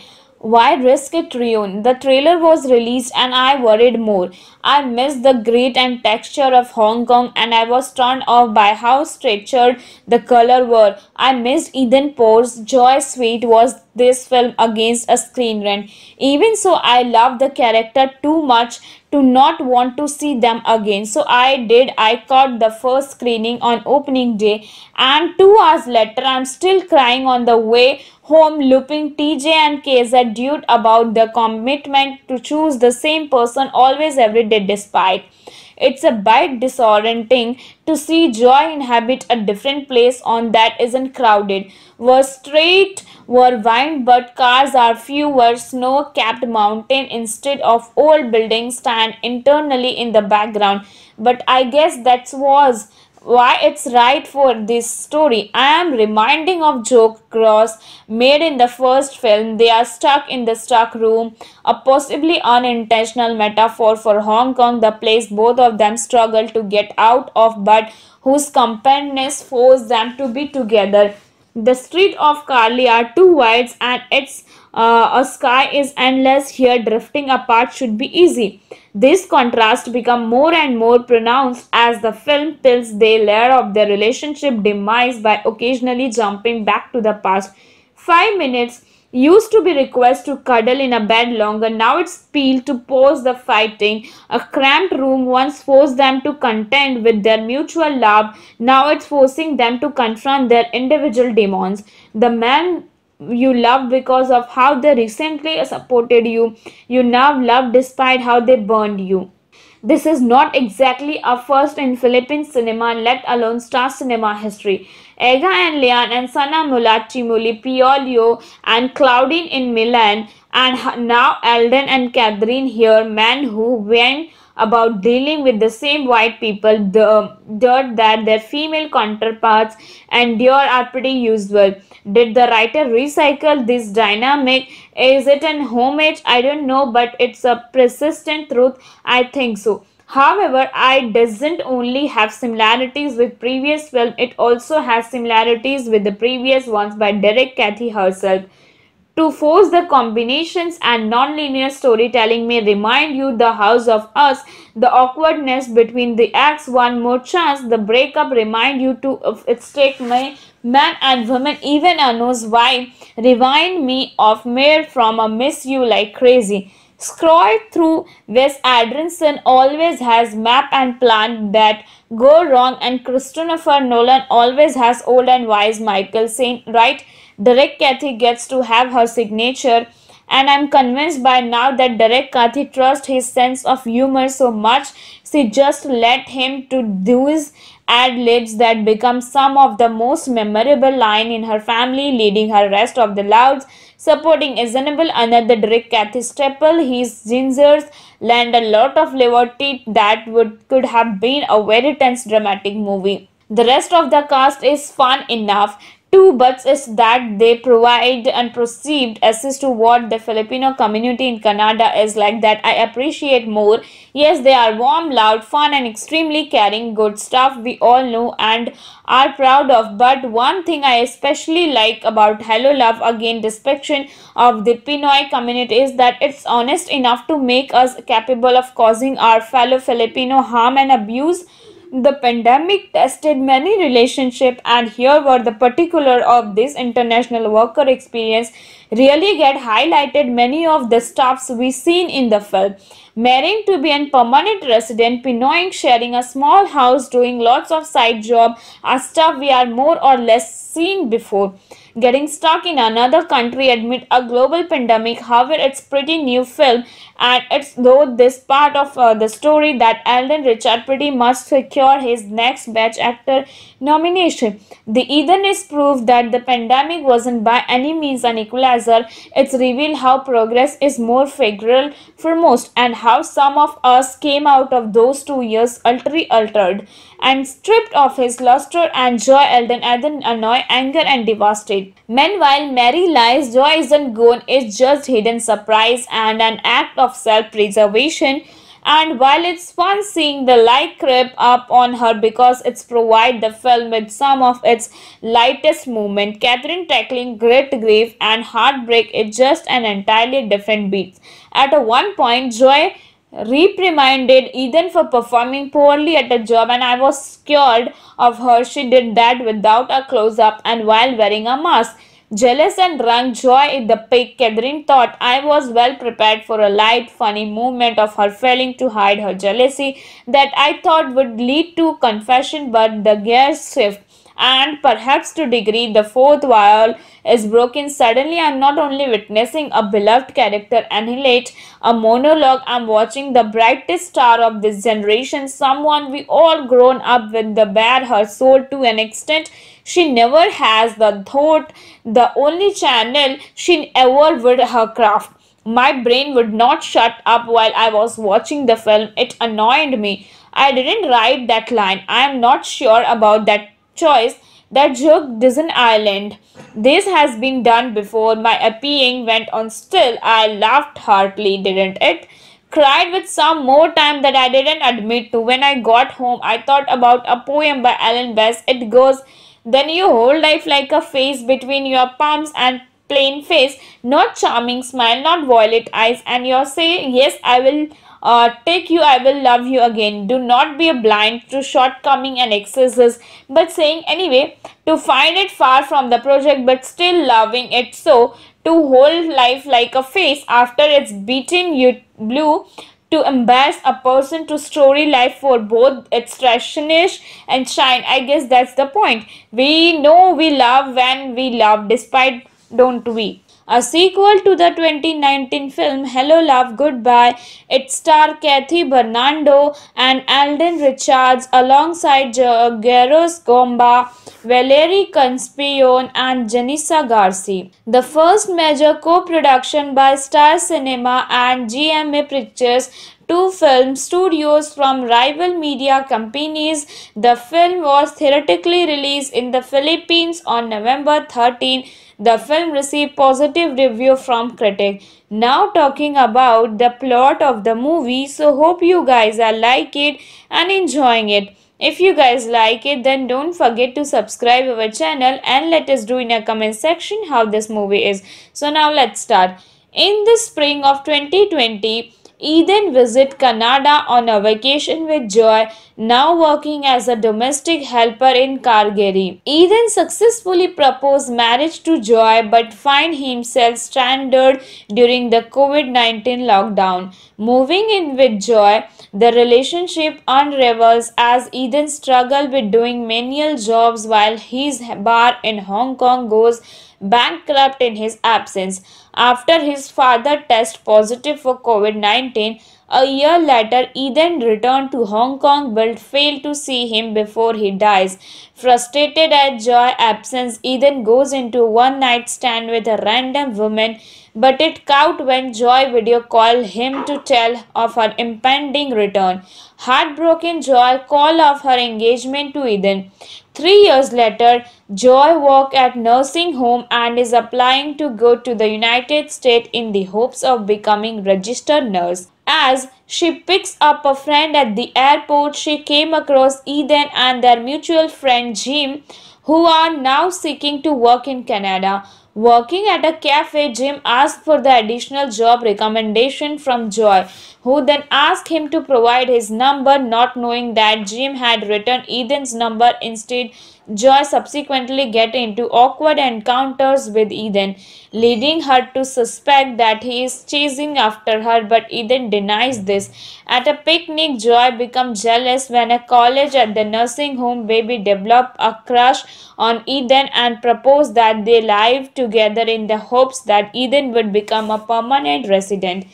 Why risk it, Rion? The trailer was released and I worried more. I missed the grit and texture of Hong Kong and I was turned off by how structured the color were. I missed Eden Pore's Joy Sweet was this film against a screen run. Even so, I loved the character too much to not want to see them again. So I did. I caught the first screening on opening day and two hours later I'm still crying on the way home looping TJ and KZ dude about the commitment to choose the same person always every day despite. It's a bit disorienting to see joy inhabit a different place on that isn't crowded. Were straight, were wine but cars are fewer, snow capped mountain instead of old buildings stand internally in the background. But I guess that was why it's right for this story. I am reminding of joke cross made in the first film. They are stuck in the stuck room, a possibly unintentional metaphor for Hong Kong, the place both of them struggle to get out of but whose companionness forced them to be together. The streets of Carly are two wides and it's uh, a sky is endless here drifting apart should be easy. This contrast become more and more pronounced as the film peels the layer of their relationship demise by occasionally jumping back to the past. Five minutes used to be request to cuddle in a bed longer now it's peeled to pause the fighting a cramped room once forced them to contend with their mutual love now it's forcing them to confront their individual demons the man you love because of how they recently supported you. You now love despite how they burned you. This is not exactly a first in Philippine cinema, let alone star cinema history. Ega and Leon and Sana Mulachi Muli, Piolio and Claudine in Milan and now Alden and Catherine here, men who went about dealing with the same white people the dirt that their female counterparts endure are pretty usual. Did the writer recycle this dynamic? Is it an homage? I don't know, but it's a persistent truth. I think so. However, I doesn't only have similarities with previous film, it also has similarities with the previous ones by Derek Cathy herself. To force the combinations and nonlinear storytelling may remind you the house of us, the awkwardness between the acts, one more chance, the breakup remind you to of its take my man and woman even a knows why remind me of mere from a miss you like crazy. Scroll through Wes Adrinson always has map and plan that go wrong and Christopher Nolan always has old and wise Michael saying right Derek Cathy gets to have her signature and I'm convinced by now that Derek Cathy trusts his sense of humor so much she just let him to do his ad libs that become some of the most memorable line in her family leading her rest of the louds supporting Isanable another Derek Cathy staple his gingers land a lot of liberty that would could have been a very tense dramatic movie the rest of the cast is fun enough two buts is that they provide and perceived access to what the Filipino community in Canada is like that I appreciate more. Yes, they are warm, loud, fun and extremely caring, good stuff we all know and are proud of. But one thing I especially like about Hello Love again description of the Pinoy community is that it's honest enough to make us capable of causing our fellow Filipino harm and abuse the pandemic tested many relationships and here were the particular of this international worker experience really get highlighted many of the stuffs we seen in the film. Marrying to be a permanent resident, pinoying, sharing a small house, doing lots of side job are stuff we are more or less seen before. Getting stuck in another country amid a global pandemic, however, it's pretty new film and it's though this part of uh, the story that Alden Richard pretty much secure his next batch actor nomination. The Eden is proof that the pandemic wasn't by any means an equalizer it's revealed how progress is more favorable for most and how some of us came out of those two years utterly altered and stripped of his luster and joy Elden Eden annoy, anger and devastate. Meanwhile, Mary lies, joy isn't gone, it's just hidden surprise and an act of self-preservation and while it's fun seeing the light creep up on her because it's provide the film with some of its lightest movement, Catherine tackling great grief and heartbreak is just an entirely different beat. At a one point, Joy reprimanded Ethan for performing poorly at the job and I was scared of her. She did that without a close-up and while wearing a mask. Jealous and drunk, joy in the pig, Catherine thought I was well prepared for a light, funny movement of her failing to hide her jealousy that I thought would lead to confession, but the gears shift and perhaps to degree the fourth vial is broken suddenly i'm not only witnessing a beloved character annihilate a monologue i'm watching the brightest star of this generation someone we all grown up with the bear her soul to an extent she never has the thought, the only channel she ever would her craft. My brain would not shut up while I was watching the film. It annoyed me. I didn't write that line. I am not sure about that choice. That joke doesn't island. This has been done before. My appealing went on still. I laughed heartily, didn't it? Cried with some more time that I didn't admit to. When I got home, I thought about a poem by Alan West. It goes then you hold life like a face between your palms and plain face, not charming smile, not violet eyes and you say, yes, I will uh, take you, I will love you again. Do not be blind to shortcoming and excesses, but saying anyway, to find it far from the project, but still loving it so, to hold life like a face after it's beaten you blue, to embarrass a person to story life for both its freshness and shine. I guess that's the point. We know we love when we love, despite don't we? A sequel to the 2019 film Hello Love Goodbye, it star Kathy Bernardo and Alden Richards alongside uh, Geros Gomba, Valerie Conspion and Janissa Garci. The first major co-production by Star Cinema and GMA Pictures two film studios from rival media companies. The film was theatrically released in the Philippines on November 13, the film received positive review from critics. Now talking about the plot of the movie. So hope you guys are like it and enjoying it. If you guys like it then don't forget to subscribe our channel and let us do in a comment section how this movie is. So now let's start. In the spring of 2020, Eden visit Canada on a vacation with Joy, now working as a domestic helper in Calgary. Eden successfully proposes marriage to Joy but find himself stranded during the COVID-19 lockdown. Moving in with Joy, the relationship unravels as Eden struggles with doing menial jobs while his bar in Hong Kong goes bankrupt in his absence after his father test positive for COVID-19 a year later, he then returned to Hong Kong but failed to see him before he dies. Frustrated at Joy's absence, he then goes into one night stand with a random woman but it caught when Joy video called him to tell of her impending return. Heartbroken Joy called off her engagement to Eden. Three years later, Joy works at nursing home and is applying to go to the United States in the hopes of becoming registered nurse. As she picks up a friend at the airport, she came across Eden and their mutual friend Jim, who are now seeking to work in Canada. Working at a cafe, Jim asked for the additional job recommendation from Joy, who then asked him to provide his number, not knowing that Jim had written Eden's number instead Joy subsequently get into awkward encounters with Eden, leading her to suspect that he is chasing after her but Eden denies this. At a picnic, Joy becomes jealous when a college at the nursing home baby develops a crush on Eden and proposes that they live together in the hopes that Eden would become a permanent resident.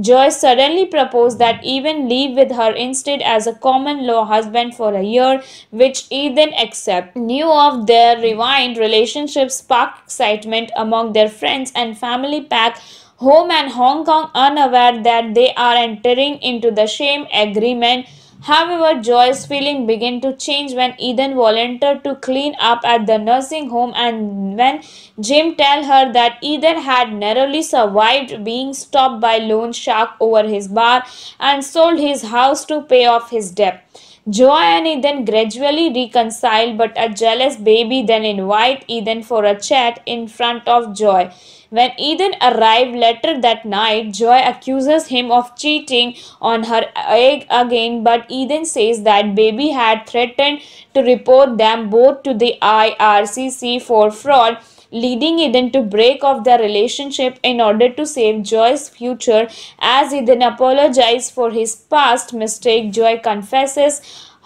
Joyce suddenly proposed that Ethan leave with her instead as a common law husband for a year, which Ethan accepted. New of their revived relationship sparked excitement among their friends and family pack home and Hong Kong unaware that they are entering into the same agreement However, Joy's feeling began to change when Eden volunteered to clean up at the nursing home and when Jim tell her that Eden had narrowly survived being stopped by loan shark over his bar and sold his house to pay off his debt. Joy and Eden gradually reconcile but a jealous baby then invite Eden for a chat in front of Joy. When Ethan arrived later that night, Joy accuses him of cheating on her egg again, but Ethan says that baby had threatened to report them both to the IRCC for fraud leading Eden to break off their relationship in order to save Joy's future. As Eden apologizes for his past mistake, Joy confesses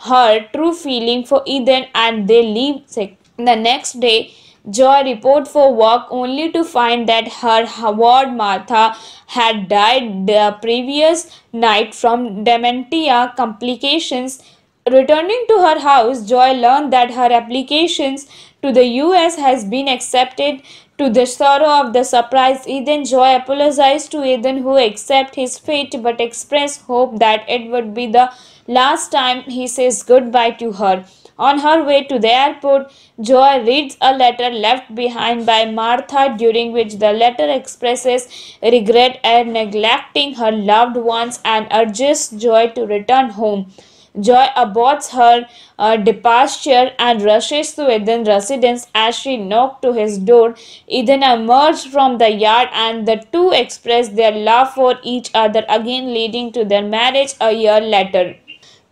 her true feeling for Eden and they leave. The next day, Joy reported for work only to find that her ward Martha had died the previous night from dementia complications. Returning to her house, Joy learned that her applications to the US has been accepted. To the sorrow of the surprised Eden, Joy apologized to Eden who accepts his fate but expressed hope that it would be the last time he says goodbye to her. On her way to the airport, Joy reads a letter left behind by Martha during which the letter expresses regret at neglecting her loved ones and urges Joy to return home. Joy aborts her uh, departure and rushes to Eden's residence as she knocks to his door. Eden emerges from the yard and the two express their love for each other again leading to their marriage a year later.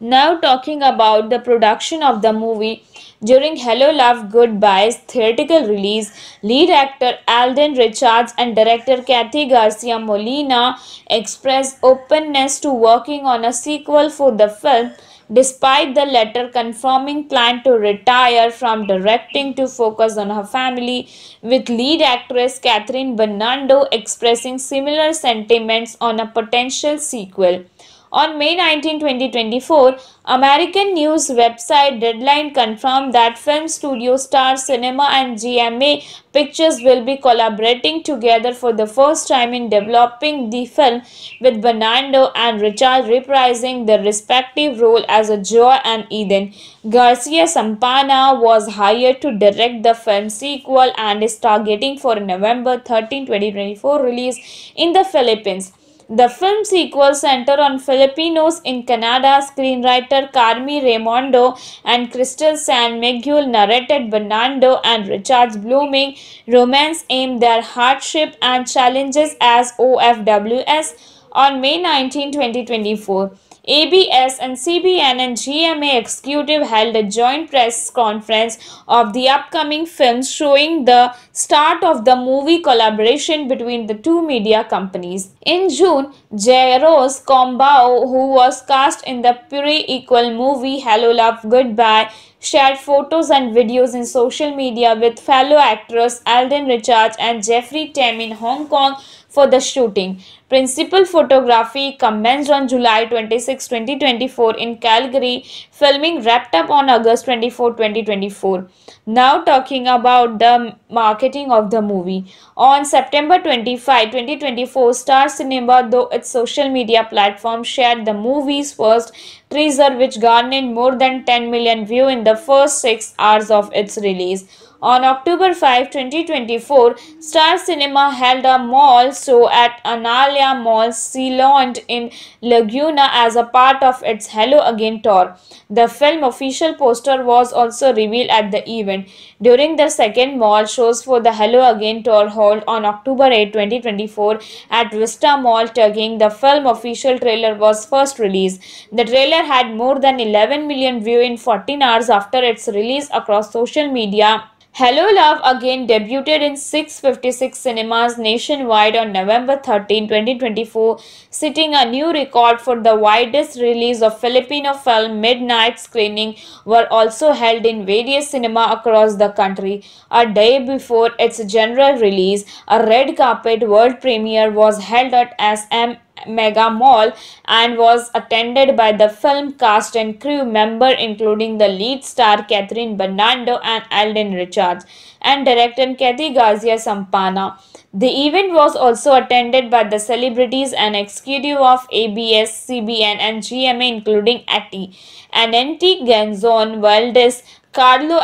Now talking about the production of the movie, during Hello Love Goodbye's theatrical release, lead actor Alden Richards and director Kathy Garcia Molina expressed openness to working on a sequel for the film, despite the latter confirming plan to retire from directing to focus on her family, with lead actress Catherine Bernardo expressing similar sentiments on a potential sequel. On May 19, 2024, American news website Deadline confirmed that film studio Star Cinema and GMA Pictures will be collaborating together for the first time in developing the film with Bernardo and Richard reprising their respective role as a and Eden. Garcia Sampana was hired to direct the film sequel and is targeting for November 13, 2024 release in the Philippines. The film sequel centered on Filipinos in Canada. Screenwriter Carmi Raimondo and Crystal San Miguel narrated Bernardo and Richard's blooming romance aimed their hardship and challenges as OFWS on May 19, 2024. ABS and CBN and GMA executive held a joint press conference of the upcoming films showing the start of the movie collaboration between the two media companies. In June, Rose Combao, who was cast in the pre-equal movie Hello Love Goodbye, shared photos and videos in social media with fellow actors Alden Richards and Jeffrey Tam in Hong Kong for the shooting. Principal photography commenced on July 26, 2024 in Calgary. Filming wrapped up on August 24, 2024. Now talking about the marketing of the movie. On September 25, 2024, Star Cinema, though its social media platform, shared the movie's first teaser which garnered more than 10 million views in the first 6 hours of its release. On October 5, 2024, Star Cinema held a mall show at Analia Mall, Ceylon in Laguna as a part of its Hello Again tour. The film official poster was also revealed at the event. During the second mall shows for the Hello Again tour held on October 8, 2024 at Vista Mall, Tugging, the film official trailer was first released. The trailer had more than 11 million views in 14 hours after its release across social media Hello Love again debuted in 656 cinemas nationwide on November 13, 2024, setting a new record for the widest release of Filipino film. Midnight screening were also held in various cinema across the country. A day before its general release, a red carpet world premiere was held at SM mega mall and was attended by the film cast and crew member including the lead star Catherine Bernardo and Alden Richards and director Kathy Garcia Sampana. The event was also attended by the celebrities and executive of ABS, CBN and GMA including Atti and NT Genzon Valdez, Carlo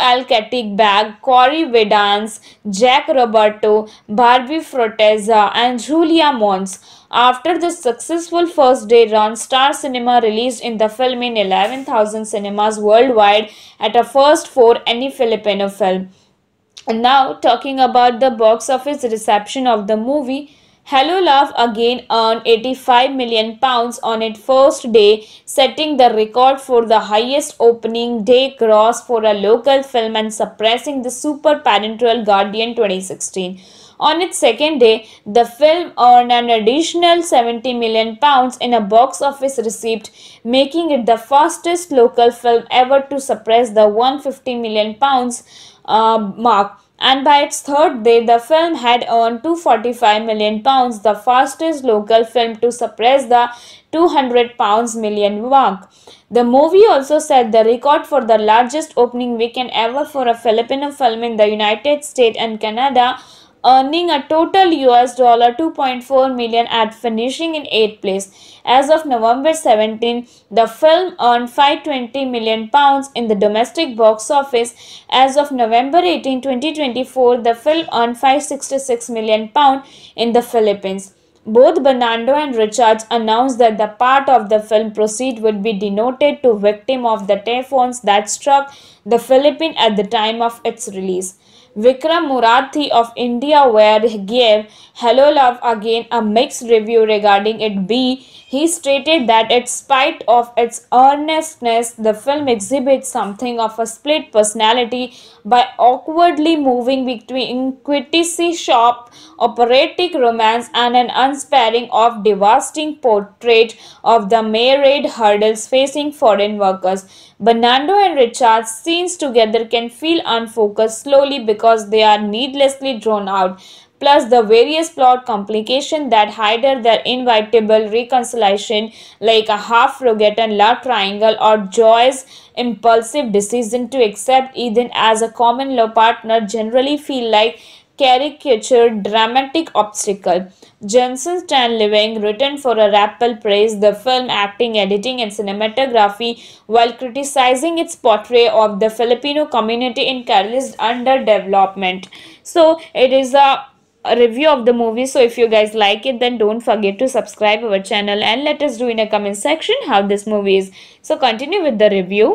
Bag, Corey Vidance, Jack Roberto, Barbie Froteza and Julia Mons. After this successful first day run, Star Cinema released in the film in 11,000 cinemas worldwide at a first for any Filipino film. And now talking about the box office reception of the movie, Hello Love again earned 85 million pounds on its first day, setting the record for the highest opening day gross for a local film and surpassing the Super Parental Guardian 2016. On its second day, the film earned an additional 70 million pounds in a box office receipt, making it the fastest local film ever to surpass the 150 million pounds uh, mark and by its third day the film had earned 245 million pounds the fastest local film to surpass the 200 pounds million mark the movie also set the record for the largest opening weekend ever for a filipino film in the united states and canada earning a total US dollar 2.4 million at finishing in 8th place. As of November 17, the film earned 520 million pounds in the domestic box office. As of November 18, 2024, the film earned 566 million pound in the Philippines. Both Bernardo and Richards announced that the part of the film proceed would be denoted to victim of the typhoons that struck the Philippines at the time of its release. Vikram Murathi of India Wear gave Hello Love again a mixed review regarding it being he stated that in spite of its earnestness, the film exhibits something of a split personality by awkwardly moving between quintessy shop, operatic romance and an unsparing of devastating portrait of the myriad hurdles facing foreign workers. Bernardo and Richard's scenes together can feel unfocused slowly because they are needlessly drawn out plus the various plot complications that hinder their inevitable reconciliation like a half-forgotten love triangle or Joy's impulsive decision to accept Ethan as a common-law partner generally feel like caricatured dramatic obstacle. Jensen Stan Living, written for a rappel, praise the film acting, editing, and cinematography while criticizing its portrayal of the Filipino community in Kerala's underdevelopment. So it is a a review of the movie so if you guys like it then don't forget to subscribe our channel and let us do in a comment section how this movie is so continue with the review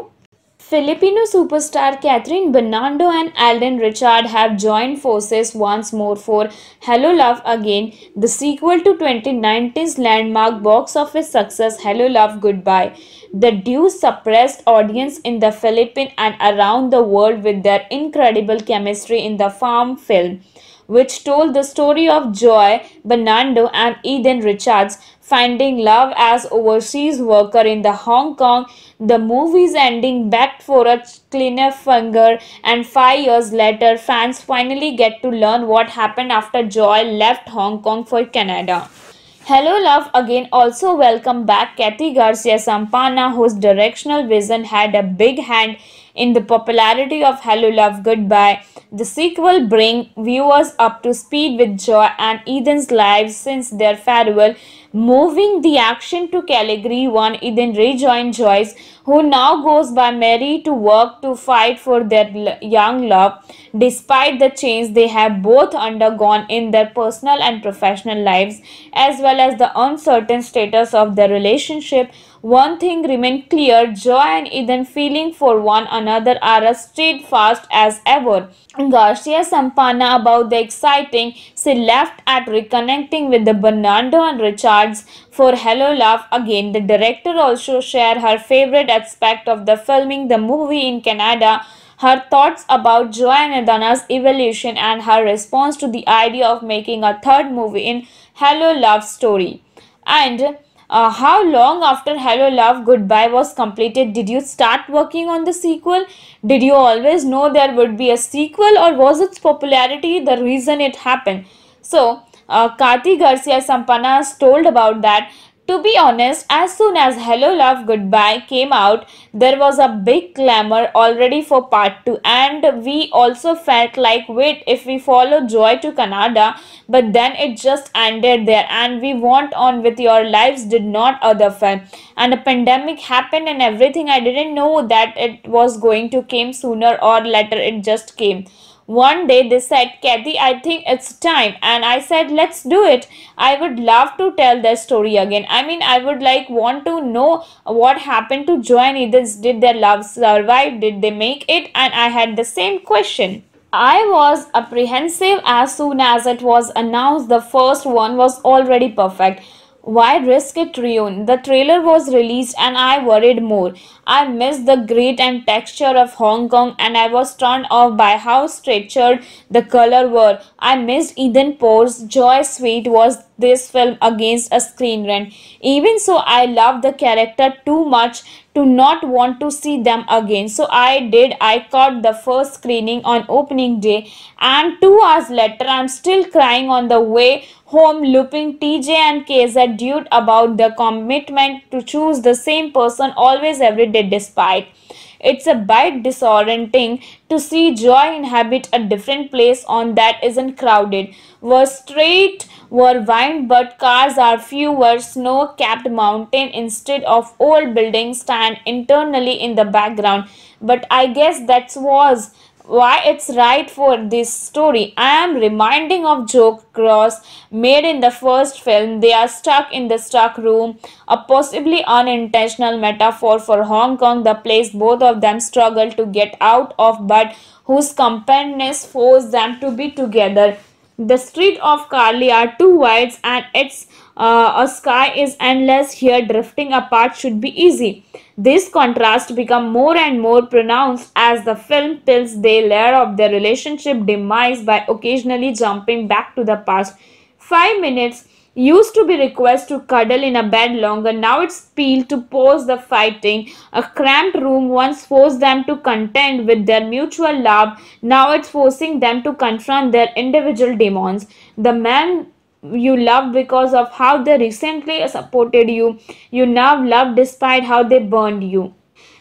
Filipino superstar Catherine Bernardo and Alden Richard have joined forces once more for Hello Love Again, the sequel to 2019's landmark box office success Hello Love Goodbye. The duo suppressed audience in the Philippines and around the world with their incredible chemistry in the farm film which told the story of Joy Bernardo and Eden Richards finding love as overseas worker in the Hong Kong. The movie's ending begged for a finger, and five years later fans finally get to learn what happened after Joy left Hong Kong for Canada. Hello Love again also welcome back Kathy Garcia Sampana whose directional vision had a big hand in the popularity of Hello Love Goodbye. The sequel bring viewers up to speed with joy and Ethan's lives since their farewell moving the action to Caligari, one then rejoined Joyce, who now goes by Mary to work to fight for their young love, despite the change they have both undergone in their personal and professional lives, as well as the uncertain status of their relationship. One thing remains clear Joy and Eden feeling for one another are as steadfast as ever. Garcia Sampana about the exciting she laughed at reconnecting with the Bernardo and Richards for Hello Love* again. The director also shared her favorite aspect of the filming the movie in Canada, her thoughts about Joanna Dana's evolution and her response to the idea of making a third movie in Hello Love Story. And uh, how long after Hello Love Goodbye was completed did you start working on the sequel? Did you always know there would be a sequel or was its popularity the reason it happened? So, uh, Kati Garcia Sampanas told about that to be honest, as soon as Hello Love Goodbye came out, there was a big clamor already for part 2 and we also felt like wait if we follow Joy to Canada but then it just ended there and we went on with your lives did not other fun and a pandemic happened and everything I didn't know that it was going to came sooner or later it just came. One day they said, Kathy, I think it's time. And I said, let's do it. I would love to tell their story again. I mean, I would like want to know what happened to Joy and Edith. Did their love survive? Did they make it? And I had the same question. I was apprehensive as soon as it was announced the first one was already perfect. Why risk it, Rion? The trailer was released and I worried more. I missed the grit and texture of Hong Kong and I was turned off by how stretchered the color were. I missed Ethan Pore's Joy Sweet was this film against a screen rent. Even so, I loved the character too much to not want to see them again. So I did. I caught the first screening on opening day and two hours later I'm still crying on the way home looping TJ and KZ dude about the commitment to choose the same person always every day despite. It's a bit disorienting to see joy inhabit a different place on that isn't crowded. Were straight, were wine, but cars are few, were snow-capped mountain instead of old buildings stand internally in the background. But I guess that was why it's right for this story. I am reminding of Joke Cross made in the first film. They are stuck in the stuck room, a possibly unintentional metaphor for Hong Kong, the place both of them struggle to get out of but whose companions force them to be together. The street of Carly are two whites and it's uh, a sky is endless here drifting apart should be easy. This contrast become more and more pronounced as the film peels the layer of their relationship demise by occasionally jumping back to the past. Five minutes used to be request to cuddle in a bed longer now it's peeled to pause the fighting a cramped room once forced them to contend with their mutual love now it's forcing them to confront their individual demons the man you love because of how they recently supported you. You now love despite how they burned you.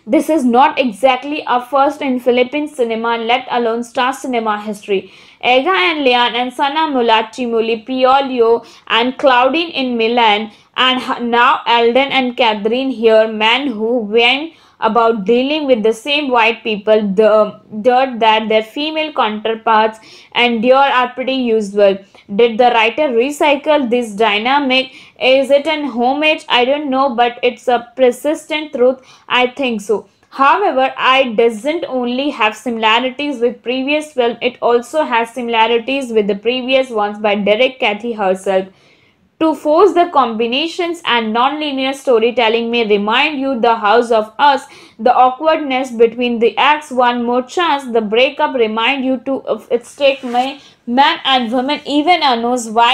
This is not exactly a first in Philippine cinema, let alone star cinema history. Ega and Leon and Sana Mulacci Muli, Piolio and Claudine in Milan and now Alden and Catherine here, men who went about dealing with the same white people the dirt that their female counterparts endure are pretty usual. Did the writer recycle this dynamic? Is it an homage? I don't know, but it's a persistent truth. I think so. However, I doesn't only have similarities with previous film, it also has similarities with the previous ones by Derek Cathy herself to force the combinations and nonlinear storytelling may remind you the house of us the awkwardness between the acts one more chance the breakup remind you to of its take may man and woman even a knows why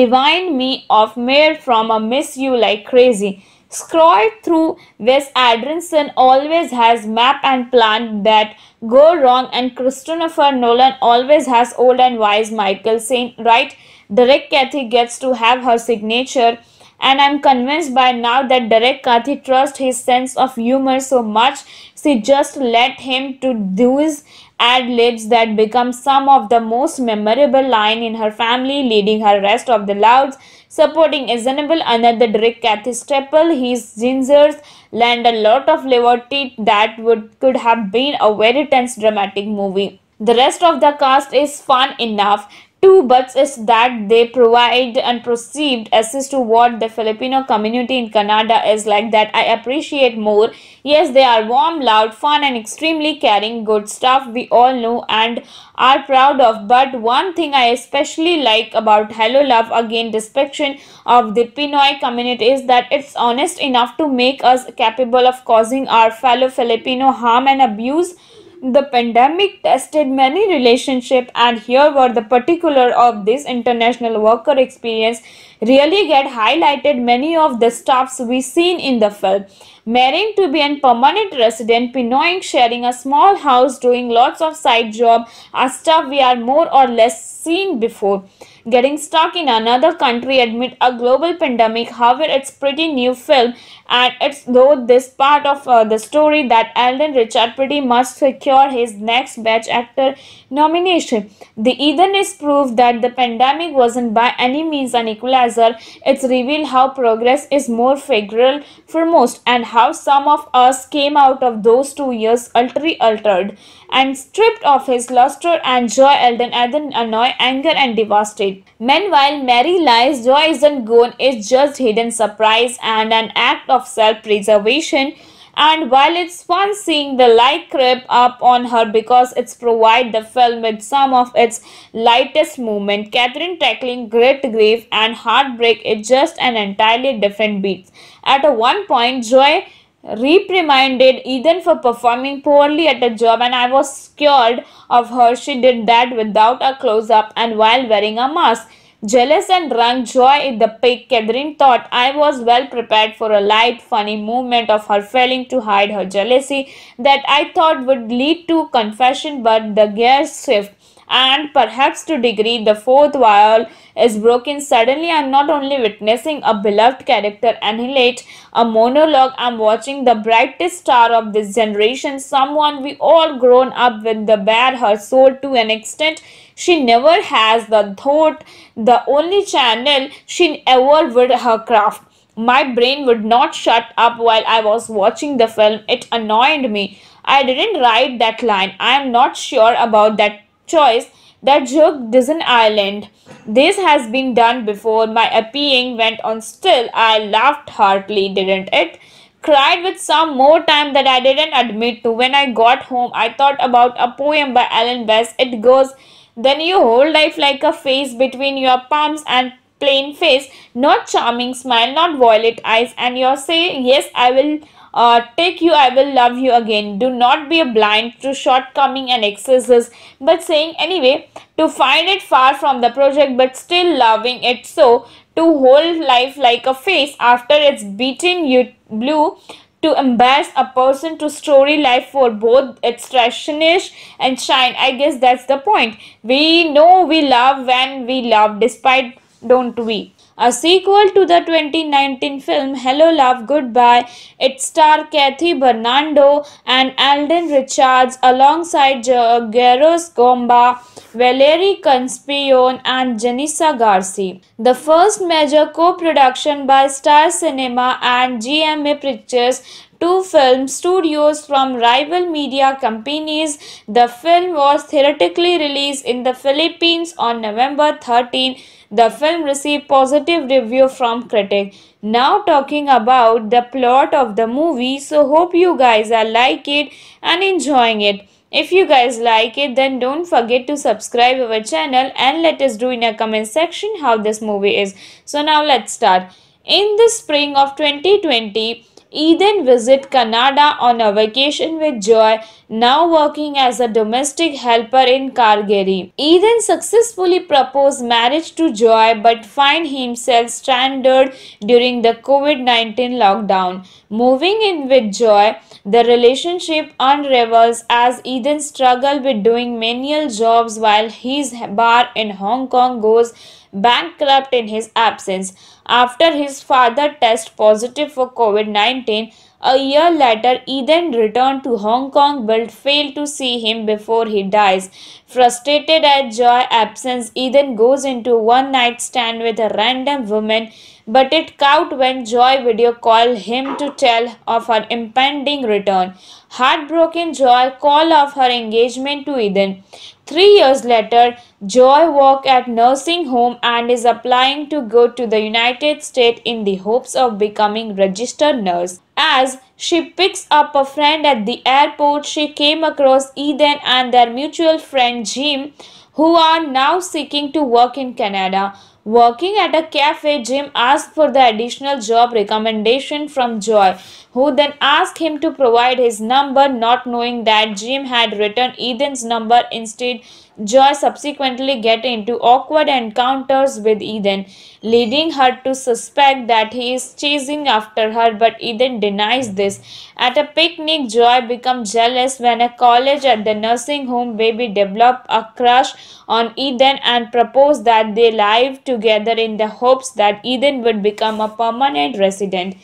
rewind me of mere from a miss you like crazy Scroll through Wes adrenson always has map and plan that go wrong and Christopher Nolan always has old and wise Michael saying right Derek Cathy gets to have her signature and I'm convinced by now that Derek Cathy trusts his sense of humor so much she just let him to do his ad libs that become some of the most memorable line in her family leading her rest of the louds supporting Isanable another Derek Cathy staple his gingers land a lot of liberty that would could have been a very tense dramatic movie the rest of the cast is fun enough two buts is that they provide and perceived access to what the Filipino community in Canada is like that I appreciate more. Yes, they are warm, loud, fun and extremely caring, good stuff we all know and are proud of. But one thing I especially like about Hello Love again description of the Pinoy community is that it's honest enough to make us capable of causing our fellow Filipino harm and abuse the pandemic tested many relationships and here were the particular of this international worker experience really get highlighted many of the stuffs we seen in the film. Marrying to be a permanent resident, Pinoying, sharing a small house, doing lots of side job a stuff we are more or less seen before. Getting stuck in another country amid a global pandemic, however, it's pretty new film and it's though this part of uh, the story that Alden Richard pretty much secure his next Best Actor nomination. The is proved that the pandemic wasn't by any means an equalizer. It's revealed how progress is more favorable for most and how some of us came out of those two years utterly altered and stripped of his luster and Joy Elden Elden annoy, anger and devastate. Meanwhile, Mary lies Joy isn't gone it's just hidden surprise and an act of self-preservation and while it's fun seeing the light creep up on her because it's provide the film with some of its lightest moment, Catherine tackling great grief and heartbreak is just an entirely different beat. At one point, Joy reprimanded Eden for performing poorly at a job and I was scared of her. She did that without a close-up and while wearing a mask. Jealous and drunk, joy in the pic, Catherine thought I was well prepared for a light, funny movement of her failing to hide her jealousy that I thought would lead to confession, but the gears shift and perhaps to degree the fourth wall is broken. Suddenly I am not only witnessing a beloved character annihilate a monologue, I am watching the brightest star of this generation, someone we all grown up with the bare her soul to an extent she never has the thought, the only channel she ever would her craft. My brain would not shut up while I was watching the film. It annoyed me. I didn't write that line. I am not sure about that choice that Jug is an island. This has been done before. My appealing went on still. I laughed heartily, didn't it? Cried with some more time that I didn't admit to. When I got home, I thought about a poem by Alan Bess. It goes, Then you hold life like a face between your palms and plain face, not charming smile, not violet eyes, and you say, Yes, I will uh, take you I will love you again. Do not be blind to shortcoming and excesses but saying anyway to find it far from the project but still loving it so to hold life like a face after it's beaten you blue to embarrass a person to story life for both its freshness and shine. I guess that's the point. We know we love when we love despite don't we? A sequel to the 2019 film Hello Love Goodbye, it star Kathy Bernardo and Alden Richards alongside uh, Geros Gomba, Valerie Conspion and Janissa Garci. The first major co-production by Star Cinema and GMA Pictures two film studios from rival media companies. The film was theatrically released in the Philippines on November 13. The film received positive review from critics. Now talking about the plot of the movie. So hope you guys are like it and enjoying it. If you guys like it then don't forget to subscribe our channel and let us do in a comment section how this movie is. So now let's start. In the spring of 2020, Eden visits Canada on a vacation with Joy, now working as a domestic helper in Calgary. Eden successfully proposed marriage to Joy but find himself stranded during the COVID-19 lockdown. Moving in with Joy, the relationship unravels as Eden struggles with doing menial jobs while his bar in Hong Kong goes bankrupt in his absence after his father test positive for COVID-19. A year later, Eden returned to Hong Kong but failed to see him before he dies. Frustrated at Joy's absence, Eden goes into one-night stand with a random woman but it caught when Joy video called him to tell of her impending return. Heartbroken Joy called off her engagement to Eden. Three years later, Joy worked at nursing home and is applying to go to the United States in the hopes of becoming registered nurse. As she picks up a friend at the airport, she came across Eden and their mutual friend Jim who are now seeking to work in Canada working at a cafe, Jim asked for the additional job recommendation from Joy, who then asked him to provide his number, not knowing that Jim had written Ethan's number instead. Joy subsequently get into awkward encounters with Eden, leading her to suspect that he is chasing after her but Eden denies this. At a picnic, Joy becomes jealous when a college at the nursing home baby develop a crush on Eden and propose that they live together in the hopes that Eden would become a permanent resident.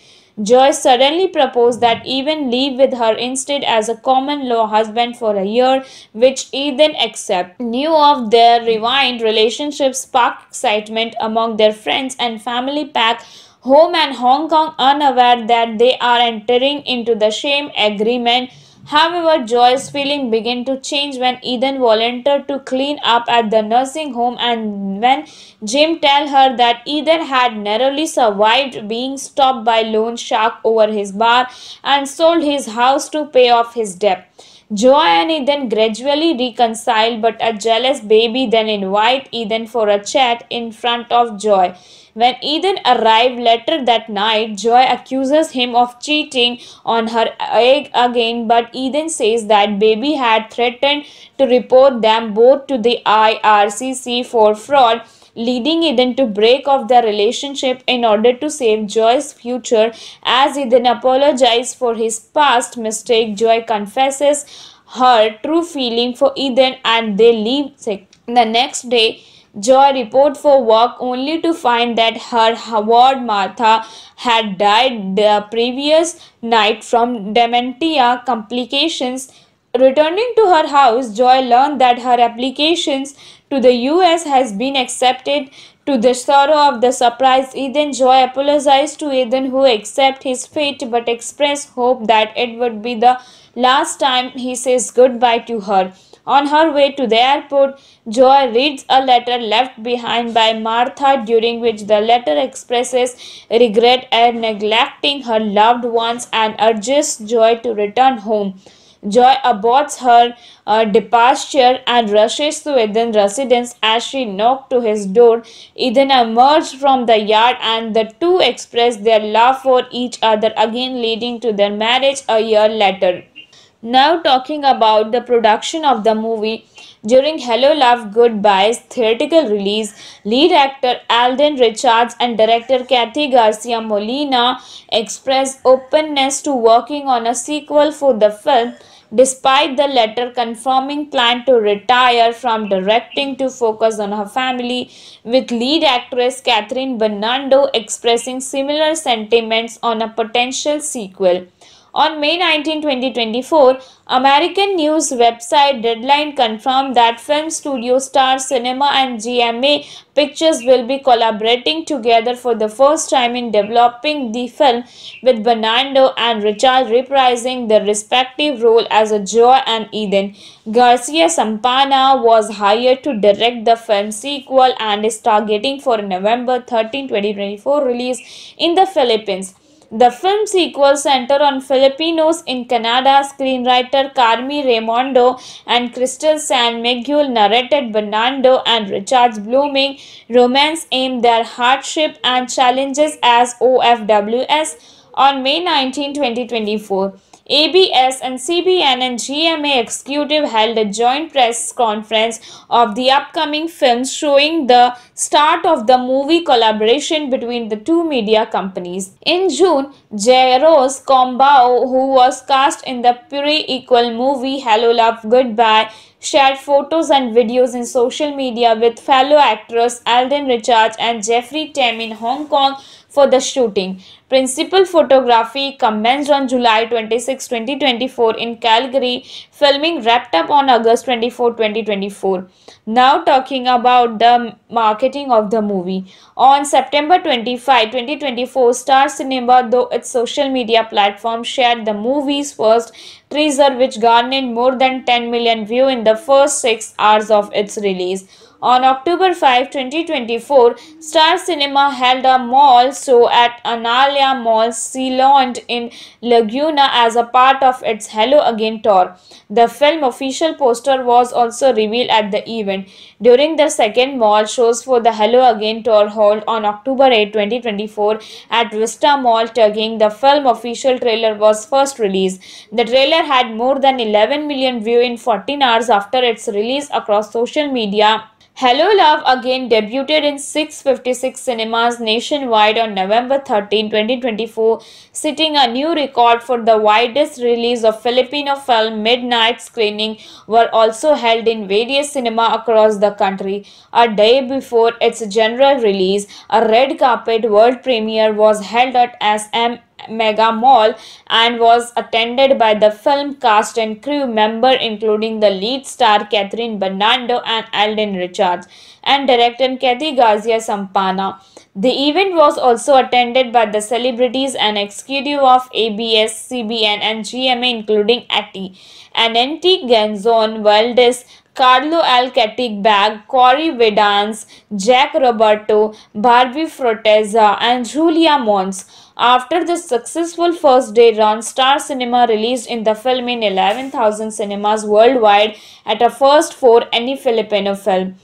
Joyce suddenly proposed that Evan leave with her instead as a common law husband for a year, which Ethan accepted. New of their revived relationship sparked excitement among their friends and family pack home and Hong Kong unaware that they are entering into the same agreement However, Joy's feeling began to change when Eden volunteered to clean up at the nursing home and when Jim tell her that Eden had narrowly survived being stopped by loan shark over his bar and sold his house to pay off his debt. Joy and Eden gradually reconcile, but a jealous baby then invites Eden for a chat in front of Joy. When Eden arrives later that night, Joy accuses him of cheating on her egg again, but Eden says that baby had threatened to report them both to the IRCC for fraud leading Eden to break off their relationship in order to save Joy's future. As Eden apologizes for his past mistake, Joy confesses her true feeling for Eden and they leave. The next day, Joy report for work only to find that her ward Martha had died the previous night from dementia complications. Returning to her house, Joy learned that her applications to the US has been accepted. To the sorrow of the surprised Eden, Joy apologized to Eden who accepts his fate but expressed hope that it would be the last time he says goodbye to her. On her way to the airport, Joy reads a letter left behind by Martha during which the letter expresses regret at neglecting her loved ones and urges Joy to return home. Joy aborts her uh, departure and rushes to Eden's residence. As she knocks to his door, Eden emerges from the yard and the two express their love for each other again leading to their marriage a year later. Now talking about the production of the movie. During Hello Love Goodbye's theatrical release, lead actor Alden Richards and director Kathy Garcia Molina expressed openness to working on a sequel for the film despite the letter confirming plan to retire from directing to focus on her family, with lead actress Catherine Bernardo expressing similar sentiments on a potential sequel. On May 19, 2024, American news website Deadline confirmed that film studio Star Cinema and GMA Pictures will be collaborating together for the first time in developing the film with Bernardo and Richard reprising their respective role as a and Eden. Garcia Sampana was hired to direct the film sequel and is targeting for November 13, 2024 release in the Philippines. The film sequel centered on Filipinos in Canada. Screenwriter Carmi Raimondo and Crystal San Miguel narrated Bernardo and Richard's blooming romance aimed their hardship and challenges as OFWS on May 19, 2024. ABS and CBN and GMA executive held a joint press conference of the upcoming films showing the start of the movie collaboration between the two media companies. In June, Rose Combao, who was cast in the pre-equal movie Hello Love Goodbye, shared photos and videos in social media with fellow actors Alden Richards and Jeffrey Tam in Hong Kong for the shooting. Principal photography commenced on July 26, 2024 in Calgary. Filming wrapped up on August 24, 2024. Now talking about the marketing of the movie. On September 25, 2024, Star Cinema, though its social media platform, shared the movie's first teaser which garnered more than 10 million views in the first 6 hours of its release. On October 5, 2024, Star Cinema held a mall show at Analia Mall, Sealand in Laguna as a part of its Hello Again tour. The film official poster was also revealed at the event. During the second mall shows for the Hello Again tour held on October 8, 2024 at Vista Mall, Tugging, the film official trailer was first released. The trailer had more than 11 million views in 14 hours after its release across social media Hello Love again debuted in 656 cinemas nationwide on November 13, 2024, setting a new record for the widest release of Filipino film. Midnight screening were also held in various cinema across the country. A day before its general release, a red carpet world premiere was held at SM mega mall and was attended by the film cast and crew member including the lead star Catherine Bernardo and Alden Richards and director Kathy Garcia Sampana. The event was also attended by the celebrities and executive of ABS, CBN and GMA including Atty, Nt. Ganzon Valdez, Carlo Bag, Corey Vedans, Jack Roberto, Barbie Froteza and Julia Mons. After this successful first day run, Star Cinema released in the film in 11,000 cinemas worldwide at a first for any Filipino film.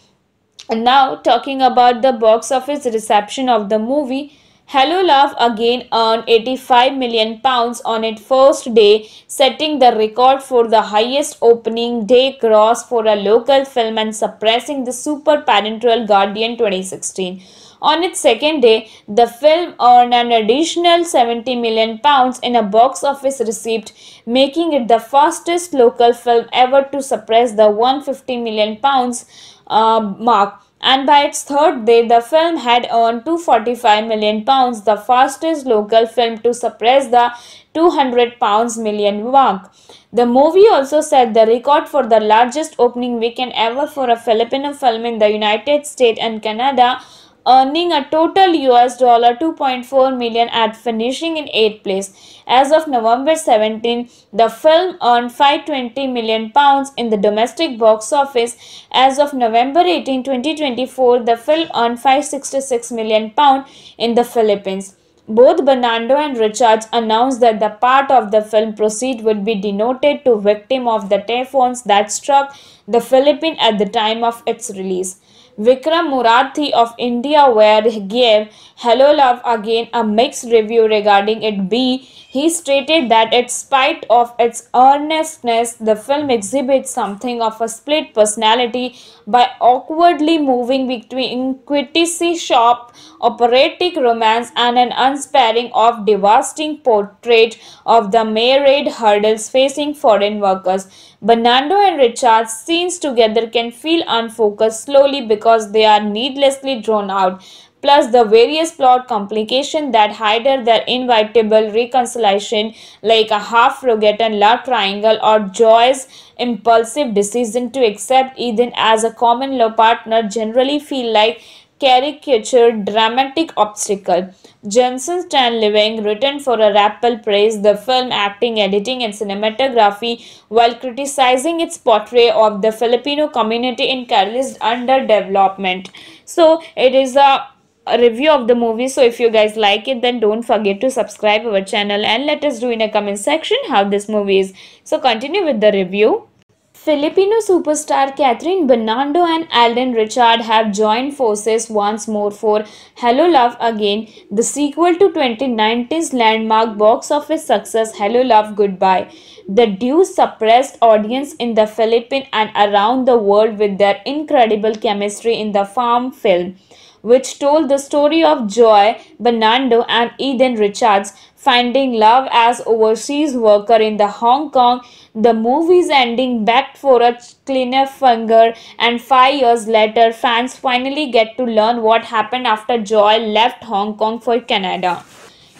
And now talking about the box office reception of the movie, Hello Love again earned 85 million pounds on its first day, setting the record for the highest opening day gross for a local film and surpassing the Super Parental Guardian 2016. On its second day, the film earned an additional 70 million pounds in a box office receipt, making it the fastest local film ever to surpass the 150 million pounds uh, mark and by its third day the film had earned 245 million pounds the fastest local film to surpass the 200 pounds million mark the movie also set the record for the largest opening weekend ever for a filipino film in the united states and canada earning a total US dollar 2.4 million at finishing in 8th place. As of November 17, the film earned 520 million pounds in the domestic box office. As of November 18, 2024, the film earned 566 million pound in the Philippines. Both Bernardo and Richards announced that the part of the film proceed would be denoted to victim of the typhoons that struck the Philippines at the time of its release. Vikram Murathi of IndiaWare gave Hello Love again a mixed review regarding it B. He stated that in spite of its earnestness, the film exhibits something of a split personality by awkwardly moving between inquisitive shop, operatic romance and an unsparing of devastating portrait of the myriad hurdles facing foreign workers. Bernardo and Richard's scenes together can feel unfocused slowly because they are needlessly drawn out plus the various plot complications that hinder their inevitable reconciliation like a half-forgotten love triangle or Joy's impulsive decision to accept Ethan as a common-law partner generally feel like caricatured dramatic obstacle. Jensen Stan Living, written for a rappel, praise the film acting, editing, and cinematography while criticizing its portrayal of the Filipino community in Kerala's underdevelopment. So it is a review of the movie so if you guys like it then don't forget to subscribe our channel and let us know in a comment section how this movie is so continue with the review Filipino superstar Catherine Bernardo and Alden Richard have joined forces once more for Hello Love Again, the sequel to 2019's landmark box office success Hello Love Goodbye. The due suppressed audience in the Philippines and around the world with their incredible chemistry in the farm film which told the story of Joy Bernardo and Eden Richards finding love as overseas worker in the Hong Kong. The movie's ending begged for a finger, and five years later fans finally get to learn what happened after Joy left Hong Kong for Canada.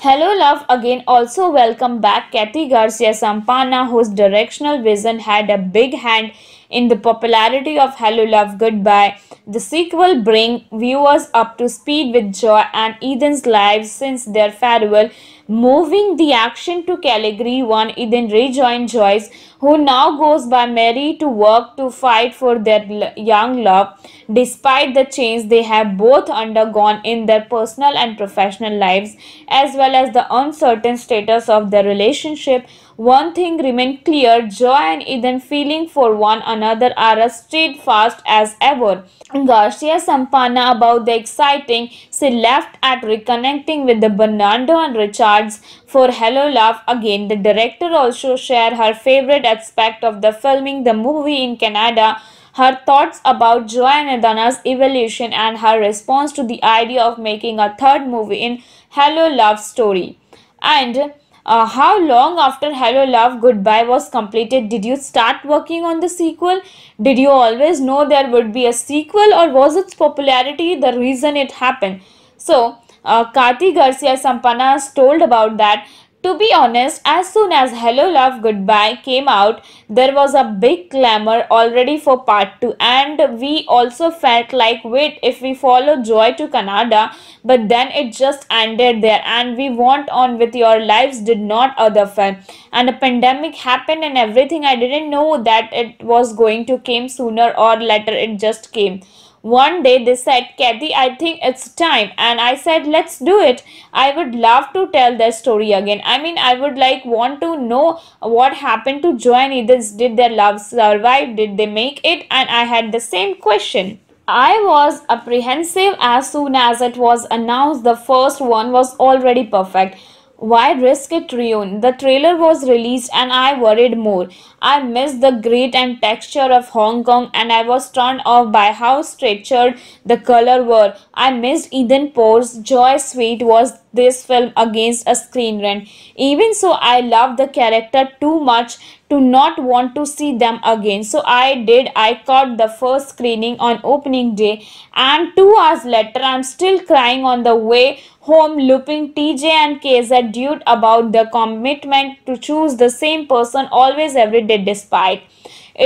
Hello Love again also welcome back Kathy Garcia Sampana whose directional vision had a big hand in the popularity of Hello Love Goodbye. The sequel bring viewers up to speed with Joy and Ethan's lives since their farewell. Moving the action to Calgary. 1, Ethan rejoins Joyce, who now goes by Mary to work to fight for their young love, despite the change they have both undergone in their personal and professional lives, as well as the uncertain status of their relationship. One thing remained clear, joy and Eden feeling for one another are as steadfast as ever. Garcia Sampana about the exciting she left at reconnecting with the Bernardo and Richards for Hello Love again. The director also shared her favorite aspect of the filming the movie in Canada her thoughts about Joanne Adana's evolution and her response to the idea of making a third movie in Hello Love Story. And uh, how long after Hello Love Goodbye was completed did you start working on the sequel? Did you always know there would be a sequel or was its popularity the reason it happened? So, uh, Kati Garcia Sampanas told about that to be honest, as soon as Hello Love Goodbye came out, there was a big clamor already for part 2 and we also felt like wait if we follow Joy to Canada but then it just ended there and we went on with your lives did not other fun and a pandemic happened and everything I didn't know that it was going to came sooner or later it just came. One day they said, Kathy, I think it's time. And I said, let's do it. I would love to tell their story again. I mean, I would like want to know what happened to and This, did their love survive? Did they make it? And I had the same question. I was apprehensive as soon as it was announced the first one was already perfect. Why risk it, Rion? The trailer was released and I worried more. I missed the grit and texture of Hong Kong and I was turned off by how structured the color were. I missed Eden Pore's Joy Sweet was this film against a screen run. Even so, I loved the character too much to not want to see them again. So I did. I caught the first screening on opening day and two hours later I'm still crying on the way home looping TJ and KZ dude about the commitment to choose the same person always every day did despite.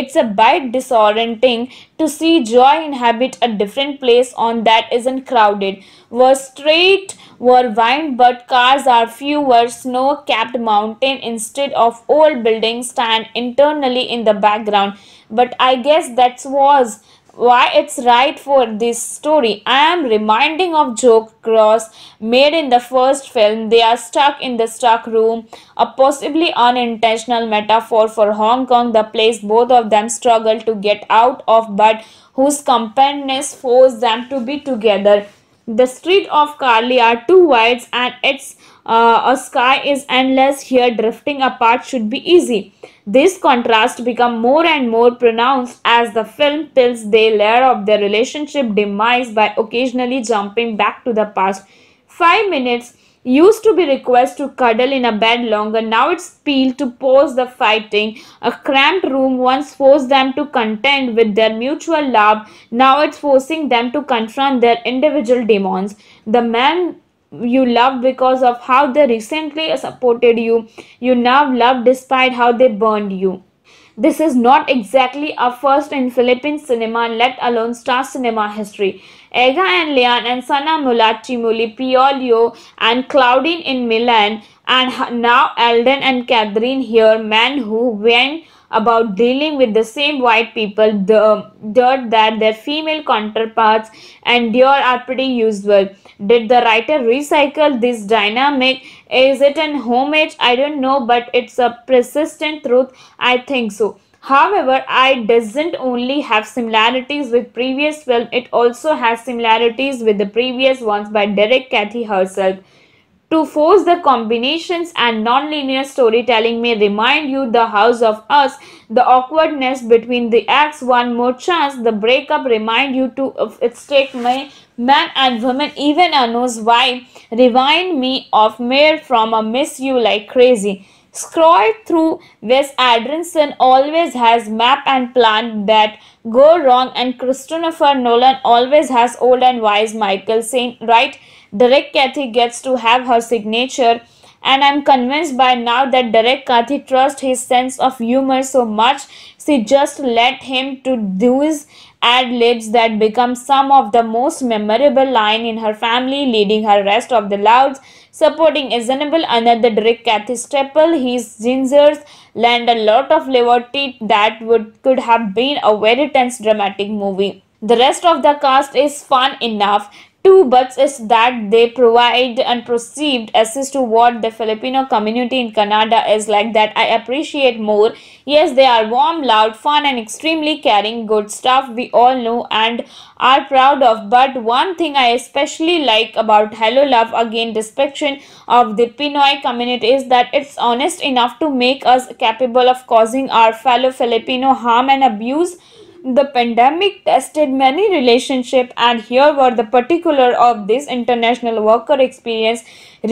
It's a bit disorienting to see joy inhabit a different place on that isn't crowded. Were straight, were wide, but cars are fewer, snow-capped mountain instead of old buildings stand internally in the background. But I guess that was why it's right for this story. I am reminding of joke Cross made in the first film. They are stuck in the stuck room, a possibly unintentional metaphor for Hong Kong, the place both of them struggle to get out of but whose companions force them to be together. The street of Carly are too wide, and its uh, a sky is endless here drifting apart should be easy. This contrast become more and more pronounced as the film tells the layer of their relationship demise by occasionally jumping back to the past. Five minutes used to be request to cuddle in a bed longer. Now it's appeal to pause the fighting. A cramped room once forced them to contend with their mutual love. Now it's forcing them to confront their individual demons. The man you love because of how they recently supported you. You now love despite how they burned you. This is not exactly a first in Philippine cinema, let alone star cinema history. Ega and Leon and Sana Mulattimoli, Piolio and Claudine in Milan, and now Alden and Catherine here, men who went about dealing with the same white people the dirt that their female counterparts endure are pretty usual did the writer recycle this dynamic is it an homage i don't know but it's a persistent truth i think so However, I doesn't only have similarities with previous film, it also has similarities with the previous ones by Derek Cathy herself. To force the combinations and non-linear storytelling may remind you the house of us, the awkwardness between the acts, one more chance, the breakup remind you to of its take my man and woman even a knows why, remind me of *Mare* from a miss you like crazy. Scroll through Wes Adrenson always has map and plan that go wrong and Christopher Nolan always has old and wise Michael Saint right. Derek Kathy gets to have her signature and I'm convinced by now that Derek Kathy trusts his sense of humor so much she just let him to those ad libs that become some of the most memorable line in her family leading her rest of the louds supporting Ezanable, another direct Kathy Staple. His gingers land a lot of levity that would could have been a very tense dramatic movie. The rest of the cast is fun enough two buts is that they provide and perceived access to what the Filipino community in Canada is like that I appreciate more. Yes, they are warm, loud, fun and extremely caring, good stuff we all know and are proud of. But one thing I especially like about Hello Love again description of the Pinoy community is that it's honest enough to make us capable of causing our fellow Filipino harm and abuse the pandemic tested many relationships and here were the particular of this international worker experience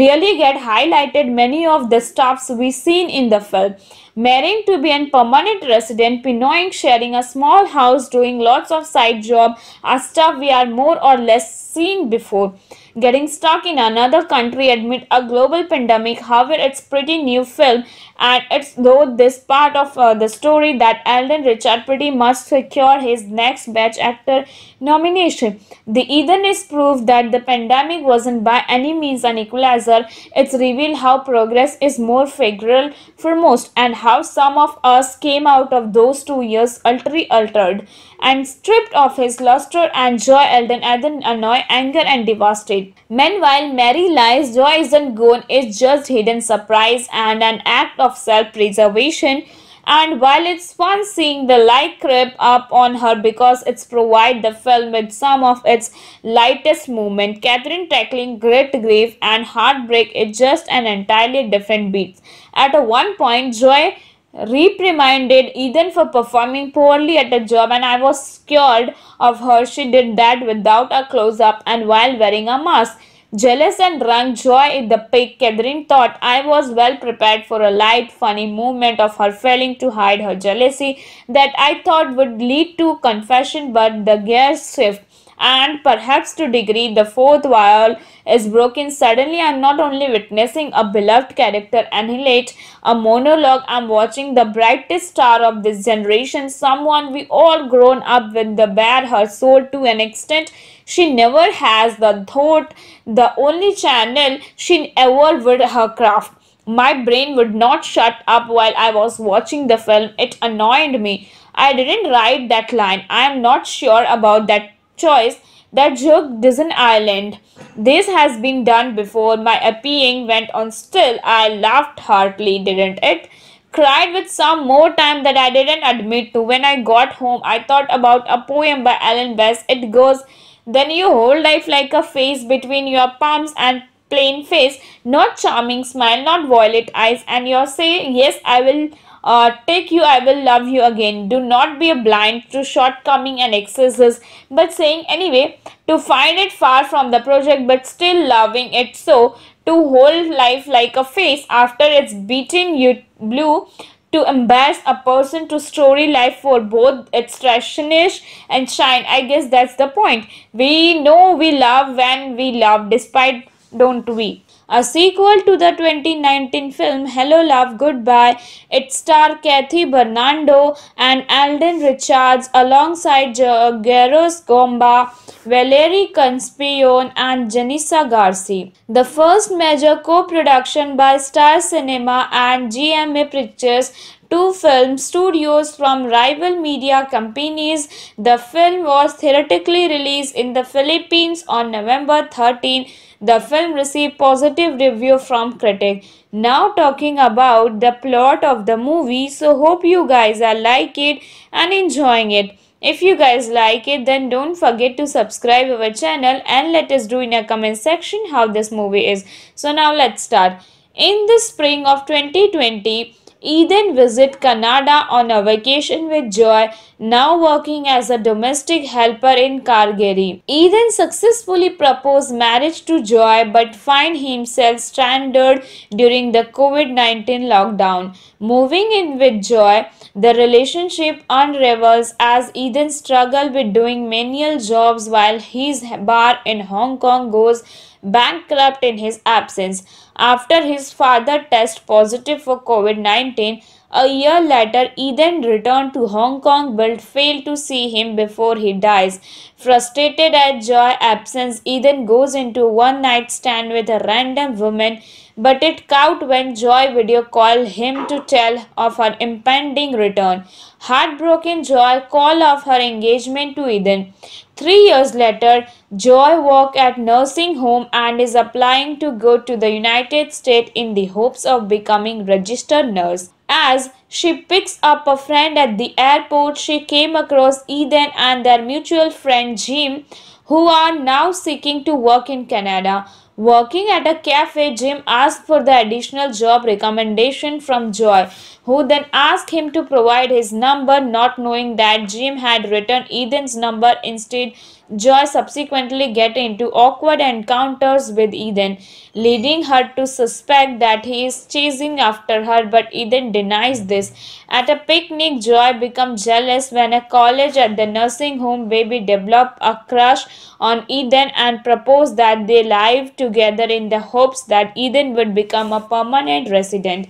really get highlighted many of the stops we seen in the film. Marrying to be a permanent resident, pinoying, sharing a small house, doing lots of side job are stuff we are more or less seen before. Getting stuck in another country amid a global pandemic, however, it's pretty new film and it's though this part of uh, the story that Alden Richard pretty much secure his next Best Actor nomination. The Ethan is proof that the pandemic wasn't by any means an equalizer it's revealed how progress is more favorable for most and how some of us came out of those two years utterly altered and stripped of his luster and joy Elden at annoy, anger and devastated. Meanwhile, Mary lies, joy isn't gone, it's just hidden surprise and an act of self-preservation and while it's fun seeing the light creep up on her because it's provide the film with some of its lightest movement, Catherine tackling great grief and heartbreak is just an entirely different beat. At one point, Joy reprimanded Ethan for performing poorly at a job and I was scared of her she did that without a close-up and while wearing a mask. Jealous and drunk joy in the pig, Catherine thought I was well prepared for a light, funny movement of her failing to hide her jealousy that I thought would lead to confession, but the gears shift and perhaps to degree the fourth wall is broken suddenly i'm not only witnessing a beloved character annihilate a monologue i'm watching the brightest star of this generation someone we all grown up with the bear her soul to an extent she never has the thought, the only channel she ever would her craft. My brain would not shut up while I was watching the film. It annoyed me. I didn't write that line. I am not sure about that choice. That joke doesn't island. This has been done before. My appealing went on still. I laughed heartily, didn't it? Cried with some more time that I didn't admit to. When I got home, I thought about a poem by Alan Bess. It goes then you hold life like a face between your palms and plain face, not charming smile, not violet eyes and you say, yes, I will uh, take you, I will love you again. Do not be blind to shortcoming and excesses, but saying anyway, to find it far from the project, but still loving it so, to hold life like a face after it's beaten you blue, to embarrass a person to story life for both its trashiness and shine. I guess that's the point. We know we love when we love despite don't we? A sequel to the 2019 film Hello Love Goodbye, it starred Kathy Bernardo and Alden Richards alongside Geros Gomba, Valerie Conspion and Janissa Garci. The first major co-production by Star Cinema and GMA Pictures two film studios from rival media companies. The film was theatrically released in the Philippines on November 13. The film received positive review from critics. Now talking about the plot of the movie. So hope you guys are like it and enjoying it. If you guys like it then don't forget to subscribe our channel and let us do in a comment section how this movie is. So now let's start. In the spring of 2020, Eden visit Canada on a vacation with Joy, now working as a domestic helper in Calgary. Eden successfully proposed marriage to Joy but find himself stranded during the COVID-19 lockdown. Moving in with Joy, the relationship unravels as Eden struggles with doing menial jobs while his bar in Hong Kong goes bankrupt in his absence after his father test positive for COVID-19. A year later, Eden returned to Hong Kong but failed to see him before he dies. Frustrated at Joy's absence, Eden goes into one night stand with a random woman but it cowed when Joy video called him to tell of her impending return. Heartbroken, Joy called off her engagement to Eden. Three years later, Joy works at nursing home and is applying to go to the United States in the hopes of becoming registered nurse. As she picks up a friend at the airport, she came across Eden and their mutual friend Jim, who are now seeking to work in Canada working at a cafe, Jim asked for the additional job recommendation from Joy, who then asked him to provide his number, not knowing that Jim had written Ethan's number instead. Joy subsequently get into awkward encounters with Eden, leading her to suspect that he is chasing after her, but Eden denies this. At a picnic, Joy becomes jealous when a college at the nursing home baby develop a crush on Eden and propose that they live together in the hopes that Eden would become a permanent resident.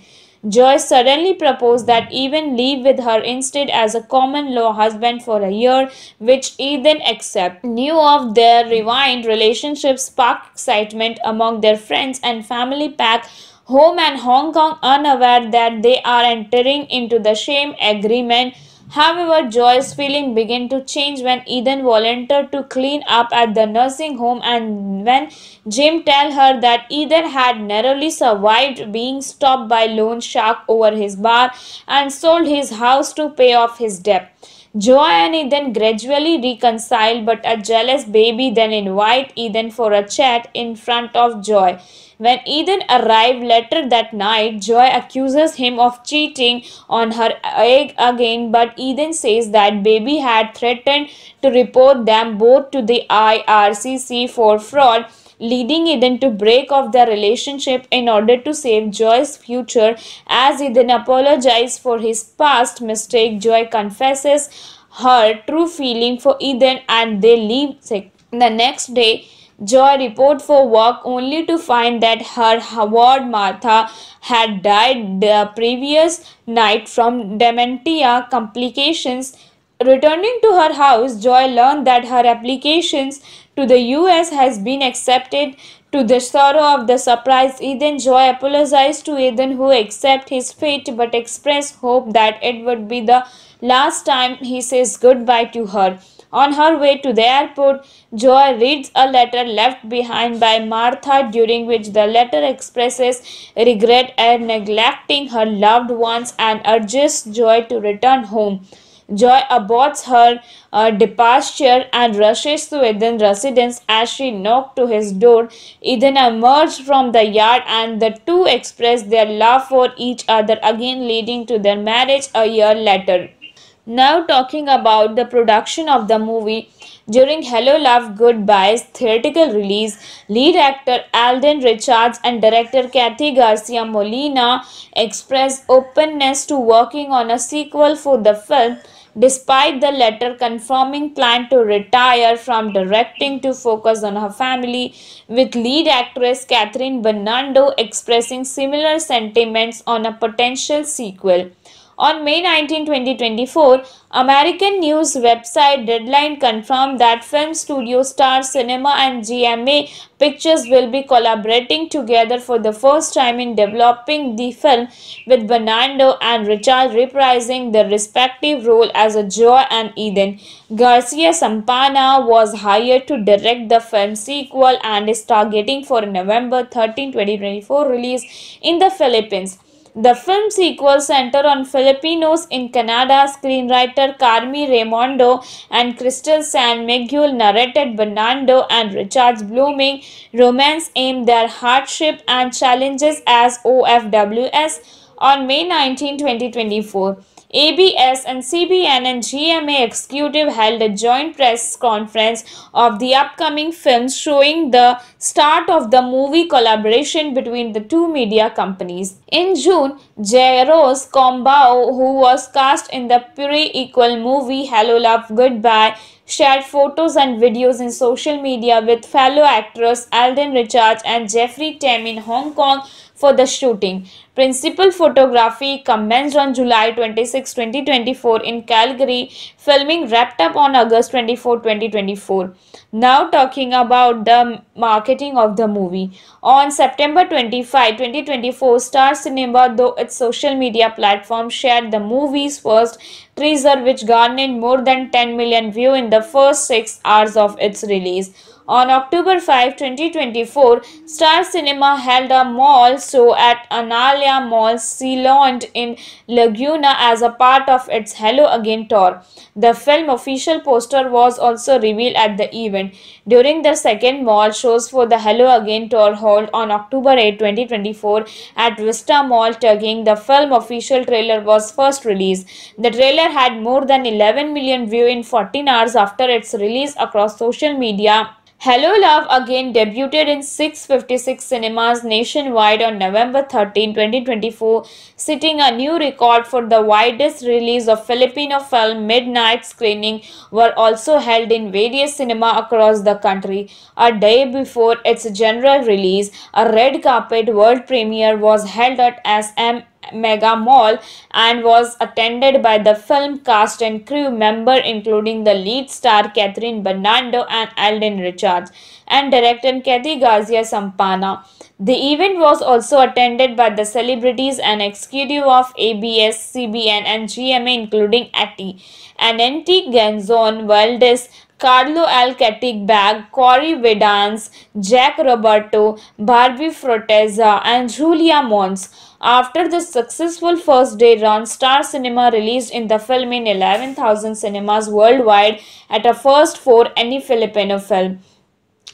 Joyce suddenly proposed that even leave with her instead as a common law husband for a year, which Ethan accept. New of their revived relationship sparked excitement among their friends and family pack home and Hong Kong unaware that they are entering into the shame agreement However, Joy's feeling began to change when Eden volunteered to clean up at the nursing home and when Jim told her that Eden had narrowly survived being stopped by loan shark over his bar and sold his house to pay off his debt. Joy and Eden gradually reconcile but a jealous baby then invite Eden for a chat in front of Joy. When Ethan arrives later that night, Joy accuses him of cheating on her egg again, but Ethan says that Baby had threatened to report them both to the IRCC for fraud leading Eden to break off their relationship in order to save Joy's future. As Eden apologizes for his past mistake, Joy confesses her true feeling for Eden and they leave the next day. Joy report for work only to find that her ward Martha had died the previous night from dementia complications. Returning to her house, Joy learned that her applications to the US has been accepted. To the sorrow of the surprise, Eden Joy apologized to Eden who accepts his fate but expressed hope that it would be the last time he says goodbye to her. On her way to the airport, Joy reads a letter left behind by Martha during which the letter expresses regret at neglecting her loved ones and urges Joy to return home. Joy aborts her uh, departure and rushes to Eden's residence as she knocks to his door. Eden emerges from the yard and the two express their love for each other again leading to their marriage a year later. Now talking about the production of the movie, during Hello Love Goodbye's theatrical release, lead actor Alden Richards and director Kathy Garcia Molina expressed openness to working on a sequel for the film despite the latter confirming plan to retire from directing to focus on her family, with lead actress Catherine Bernardo expressing similar sentiments on a potential sequel. On May 19, 2024, American news website Deadline confirmed that film studio Star Cinema and GMA Pictures will be collaborating together for the first time in developing the film, with Bernardo and Richard reprising their respective role as Joy and Eden. Garcia Sampana was hired to direct the film sequel and is targeting for November 13, 2024 release in the Philippines. The film sequel centered on Filipinos in Canada. Screenwriter Carmi Raimondo and Crystal San Miguel narrated Bernardo and Richard's blooming romance aimed their hardship and challenges as OFWS on May 19, 2024. ABS and CBN and GMA executive held a joint press conference of the upcoming films showing the start of the movie collaboration between the two media companies. In June, J-Rose Combao, who was cast in the pre-equal movie Hello Love Goodbye, shared photos and videos in social media with fellow actors Alden Richards and Jeffrey Tam in Hong Kong for the shooting. Principal photography commenced on July 26, 2024 in Calgary. Filming wrapped up on August 24, 2024. Now talking about the marketing of the movie. On September 25, 2024, Star Cinema, though its social media platform, shared the movie's first teaser which garnered more than 10 million views in the first 6 hours of its release. On October 5, 2024, Star Cinema held a mall show at Analia Mall, Sealand in Laguna as a part of its Hello Again tour. The film official poster was also revealed at the event. During the second mall shows for the Hello Again tour held on October 8, 2024 at Vista Mall, Tugging, the film official trailer was first released. The trailer had more than 11 million views in 14 hours after its release across social media Hello Love again debuted in 656 cinemas nationwide on November 13, 2024, setting a new record for the widest release of Filipino film. Midnight screening were also held in various cinema across the country. A day before its general release, a red carpet world premiere was held at SM mega mall and was attended by the film cast and crew member including the lead star Catherine Bernardo and Alden Richards and director Kathy Garcia Sampana. The event was also attended by the celebrities and executive of ABS, CBN and GMA including Atty and Antique Ganzon Valdez, Carlo Alcatic-Bag, Corey Vedans, Jack Roberto, Barbie Froteza and Julia Mons. After the successful first day run, Star Cinema released in the film in 11,000 cinemas worldwide at a first for any Filipino film.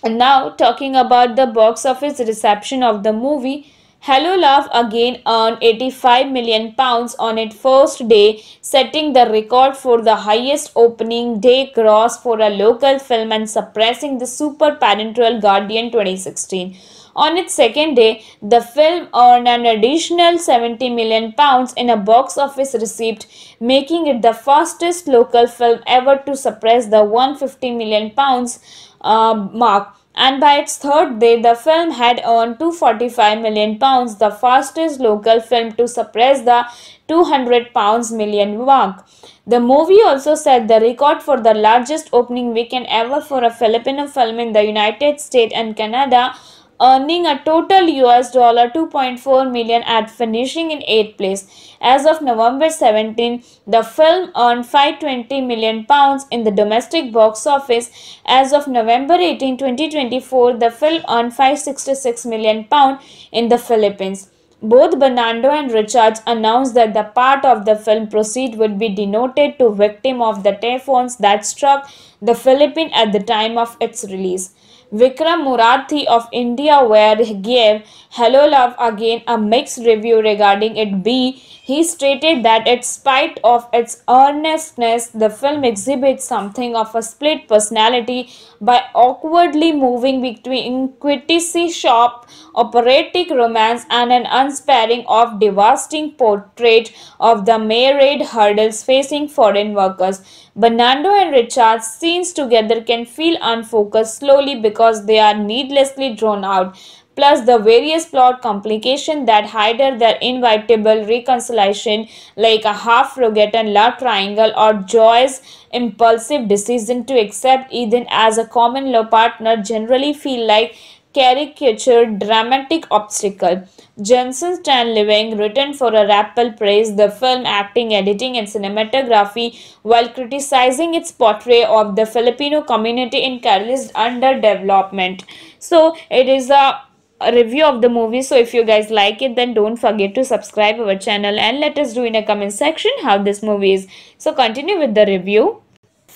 And now, talking about the box office reception of the movie, Hello Love again earned 85 million pounds on its first day, setting the record for the highest opening day gross for a local film and surpassing the Super Parental Guardian 2016. On its second day, the film earned an additional 70 million pounds in a box office receipt, making it the fastest local film ever to surpass the 150 million pounds uh, mark and by its third day the film had earned 245 million pounds the fastest local film to surpass the 200 pounds million mark the movie also set the record for the largest opening weekend ever for a filipino film in the united states and canada earning a total US dollar 2.4 million at finishing in 8th place. As of November 17, the film earned 520 million pounds in the domestic box office. As of November 18, 2024, the film earned 566 million pound in the Philippines. Both Bernardo and Richards announced that the part of the film proceed would be denoted to victim of the typhoons that struck the Philippines at the time of its release. Vikram Murathi of India he gave Hello Love again a mixed review regarding it being he stated that in spite of its earnestness, the film exhibits something of a split personality by awkwardly moving between quintessy sharp operatic romance and an unsparing of devastating portrait of the myriad hurdles facing foreign workers. Bernardo and Richard's scenes together can feel unfocused slowly because they are needlessly drawn out plus the various plot complications that hinder their inevitable reconciliation like a half-forgotten love triangle or Joy's impulsive decision to accept Ethan as a common-law partner generally feel like caricatured dramatic obstacle. Jensen Stan Living, written for a rappel, praise the film acting, editing, and cinematography while criticizing its portrayal of the Filipino community in Kerala's underdevelopment. So it is a a review of the movie so if you guys like it then don't forget to subscribe our channel and let us do in a comment section how this movie is so continue with the review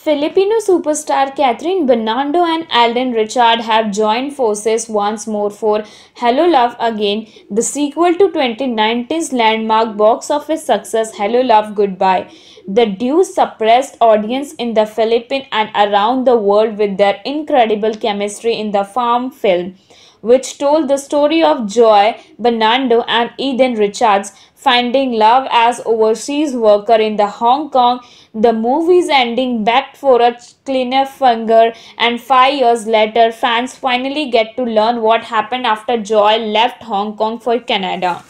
Filipino superstar Catherine Bernardo and Alden Richard have joined forces once more for Hello Love Again, the sequel to 2019's landmark box office success Hello Love Goodbye. The duo suppressed audience in the Philippines and around the world with their incredible chemistry in the farm film which told the story of Joy Bernardo and Eden Richards finding love as overseas worker in the Hong Kong. The movie's ending begged for a finger, and five years later fans finally get to learn what happened after Joy left Hong Kong for Canada.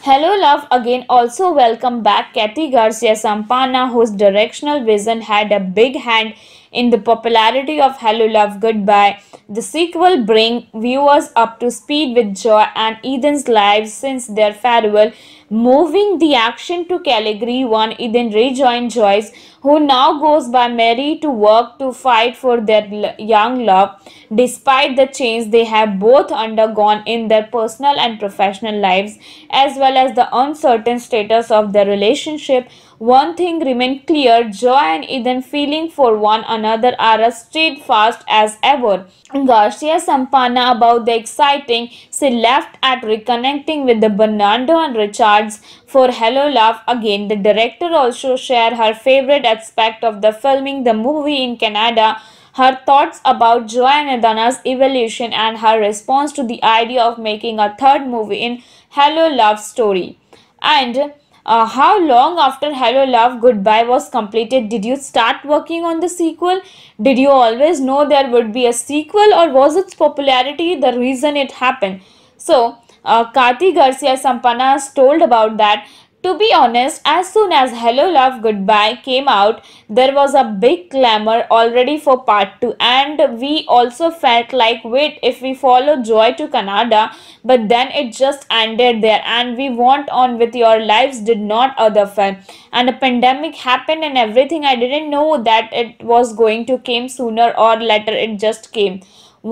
Hello Love again also welcome back Kathy Garcia Sampana whose directional vision had a big hand in the popularity of Hello Love Goodbye. The sequel bring viewers up to speed with Joy and Ethan's lives since their farewell. Moving the action to Calgary, 1, Ethan rejoined Joy's who now goes by Mary to work to fight for their young love despite the change they have both undergone in their personal and professional lives as well as the uncertain status of their relationship one thing remained clear Joy and Ethan's feeling for one another are as steadfast as ever. Garcia Sampana about the exciting she left at reconnecting with the Bernardo and Richards for Hello Love again, the director also shared her favorite aspect of the filming the movie in Canada, her thoughts about Joanna Dana's evolution and her response to the idea of making a third movie in Hello Love story. And uh, how long after Hello Love Goodbye was completed did you start working on the sequel? Did you always know there would be a sequel or was its popularity the reason it happened? So, uh, Kati Garcia Sampanas told about that to be honest, as soon as Hello Love Goodbye came out, there was a big clamor already for part 2 and we also felt like wait if we follow Joy to Canada but then it just ended there and we went on with your lives did not other fan and a pandemic happened and everything I didn't know that it was going to came sooner or later it just came.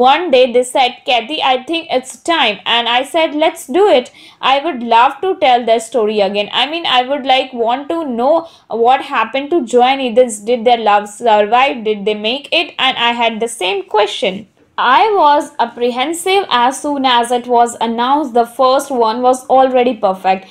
One day they said, Kathy, I think it's time. And I said, let's do it. I would love to tell their story again. I mean, I would like want to know what happened to Joanne. and Did their love survive? Did they make it? And I had the same question. I was apprehensive as soon as it was announced the first one was already perfect.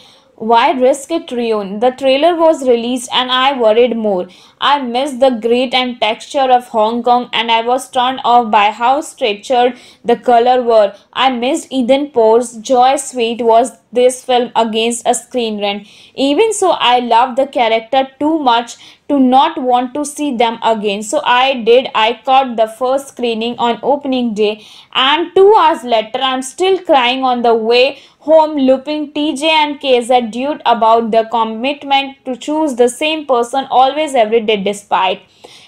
Why risk it, Rion? The trailer was released and I worried more. I missed the grit and texture of Hong Kong and I was turned off by how stretchered the color were. I missed Eden Pore's Joy Sweet was this film against a screen run. Even so, I loved the character too much to not want to see them again. So I did. I caught the first screening on opening day and two hours later, I'm still crying on the way home looping TJ and KZ dude about the commitment to choose the same person always every day despite.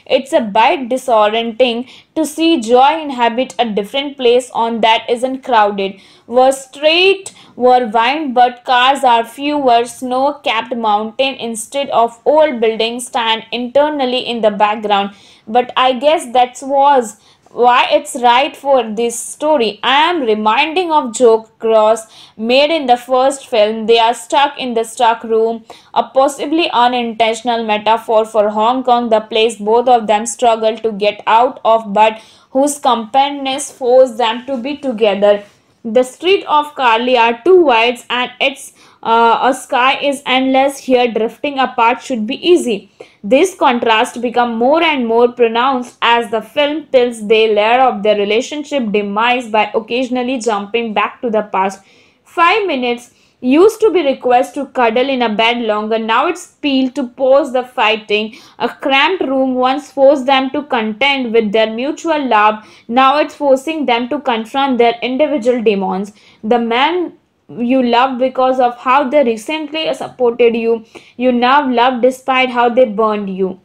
It's a bit disorienting to see joy inhabit a different place on that isn't crowded. Were straight, were wine but cars are fewer, snow capped mountain instead of old buildings stand internally in the background. But I guess that was why it's right for this story. I am reminding of Joke Cross made in the first film. They are stuck in the stuck room, a possibly unintentional metaphor for Hong Kong, the place both of them struggle to get out of but whose companions force them to be together. The street of Carly are too wide, and its uh, a sky is endless here drifting apart should be easy. This contrast become more and more pronounced as the film tells the layer of their relationship demise by occasionally jumping back to the past. Five minutes used to be request to cuddle in a bed longer. Now it's Peel to pose the fighting. A cramped room once forced them to contend with their mutual love. Now it's forcing them to confront their individual demons. The man you love because of how they recently supported you. You now love despite how they burned you.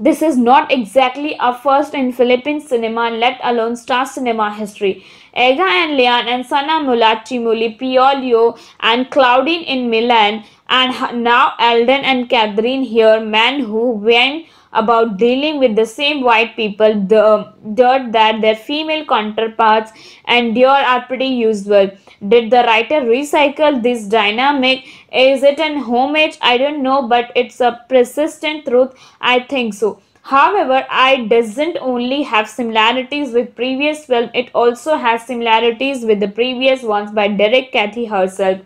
This is not exactly a first in Philippine cinema, let alone star cinema history. Ega and Leon and Sana Mulatti Timuli, Piolio and Claudine in Milan and now Alden and Catherine here, men who went about dealing with the same white people, the dirt that their female counterparts endure are pretty usual. Did the writer recycle this dynamic? Is it an homage? I don't know, but it's a persistent truth. I think so. However, I doesn't only have similarities with previous film, it also has similarities with the previous ones by Derek Cathy herself.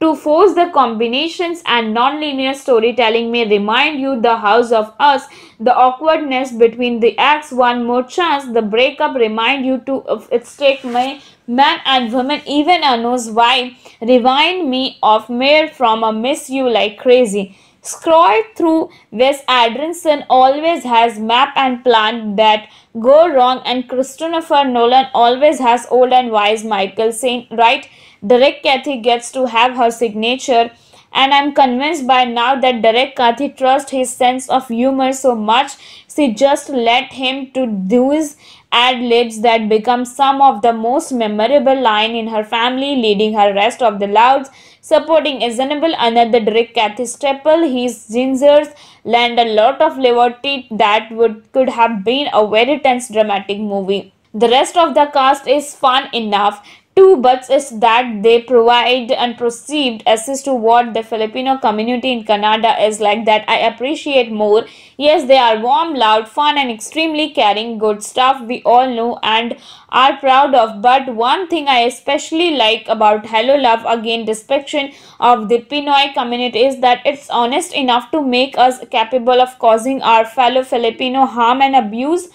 To force the combinations and non-linear storytelling may remind you the house of us, the awkwardness between the acts, one more chance, the breakup remind you to of its take my man and woman even a knows why, remind me of *Mail* from a miss you like crazy. Scroll through Wes Anderson always has map and plan that go wrong and Christopher Nolan always has old and wise Michael saying right Derek Cathy gets to have her signature and I'm convinced by now that Derek Cathy trusts his sense of humor so much she just let him to do his ad libs that become some of the most memorable line in her family leading her rest of the louds supporting example another direct Kathy Staple. His gingers land a lot of liberty that would could have been a very tense dramatic movie. The rest of the cast is fun enough two buts is that they provide unperceived access to what the Filipino community in Canada is like that I appreciate more. Yes, they are warm, loud, fun and extremely caring, good stuff we all know and are proud of. But one thing I especially like about Hello Love again description of the Pinoy community is that it's honest enough to make us capable of causing our fellow Filipino harm and abuse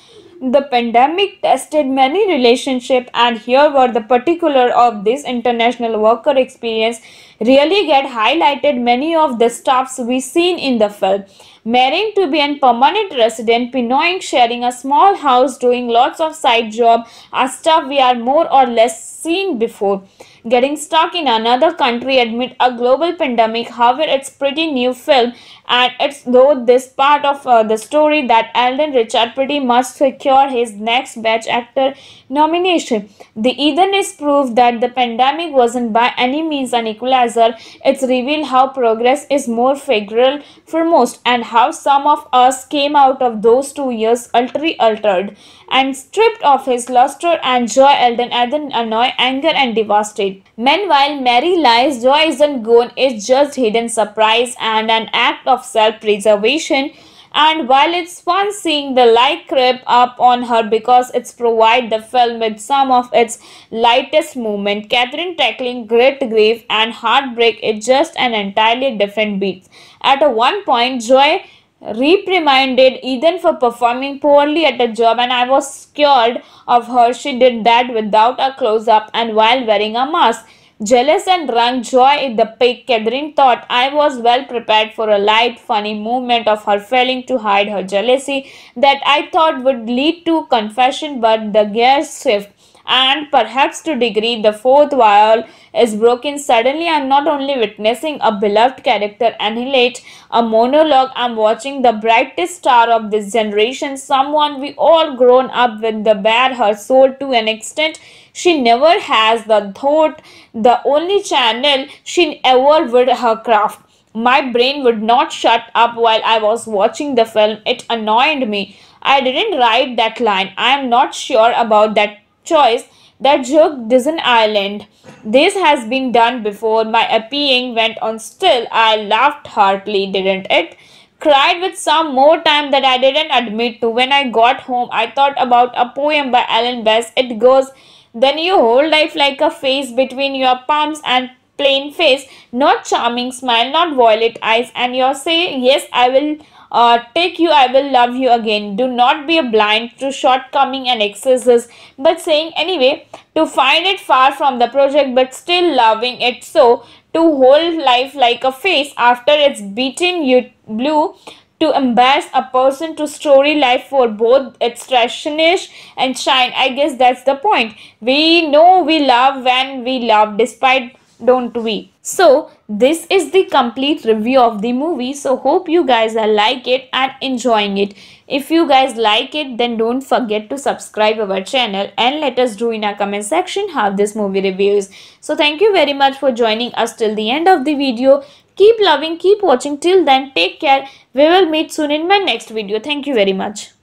the pandemic tested many relationships and here were the particular of this international worker experience really get highlighted many of the stuffs we seen in the film. Marrying to be a permanent resident, pinoying, sharing a small house, doing lots of side job a stuff we are more or less seen before. Getting stuck in another country amid a global pandemic, however, it's pretty new film and it's though this part of uh, the story that Alden Richard pretty much secure his next Best Actor nomination. The Eden is proof that the pandemic wasn't by any means an equalizer. It's revealed how progress is more favorable for most and how some of us came out of those two years utterly altered and stripped of his luster and Joy Elden Elden annoy, anger and devastate. Meanwhile, Mary lies, Joy isn't gone, it's just hidden surprise and an act of self-preservation and while it's fun seeing the light creep up on her because it's provide the film with some of its lightest movement, Catherine tackling great grief and heartbreak is just an entirely different beat. At one point, Joy reprimanded Eden for performing poorly at a job and I was scared of her. She did that without a close-up and while wearing a mask. Jealous and drunk, joy in the pig, Catherine thought I was well prepared for a light, funny movement of her failing to hide her jealousy that I thought would lead to confession, but the gears shift and perhaps to degree the fourth vial is broken suddenly i'm not only witnessing a beloved character annihilate a monologue i'm watching the brightest star of this generation someone we all grown up with the bare her soul to an extent she never has the thought the only channel she ever would her craft my brain would not shut up while I was watching the film. It annoyed me. I didn't write that line. I am not sure about that choice that jerked Disney Island. This has been done before. My appearing went on still. I laughed heartily, didn't it? Cried with some more time that I didn't admit to. When I got home, I thought about a poem by Alan Bess. It goes, Then you hold life like a face between your palms and plain face, not charming smile, not violet eyes, and you say, Yes, I will uh, take you I will love you again. Do not be blind to shortcoming and excesses but saying anyway to find it far from the project but still loving it so to hold life like a face after it's beaten you blue to embarrass a person to story life for both its trashiness and shine. I guess that's the point. We know we love when we love despite don't we? So this is the complete review of the movie. So hope you guys are like it and enjoying it. If you guys like it then don't forget to subscribe our channel and let us do in our comment section how this movie reviews. So thank you very much for joining us till the end of the video. Keep loving, keep watching till then. Take care. We will meet soon in my next video. Thank you very much.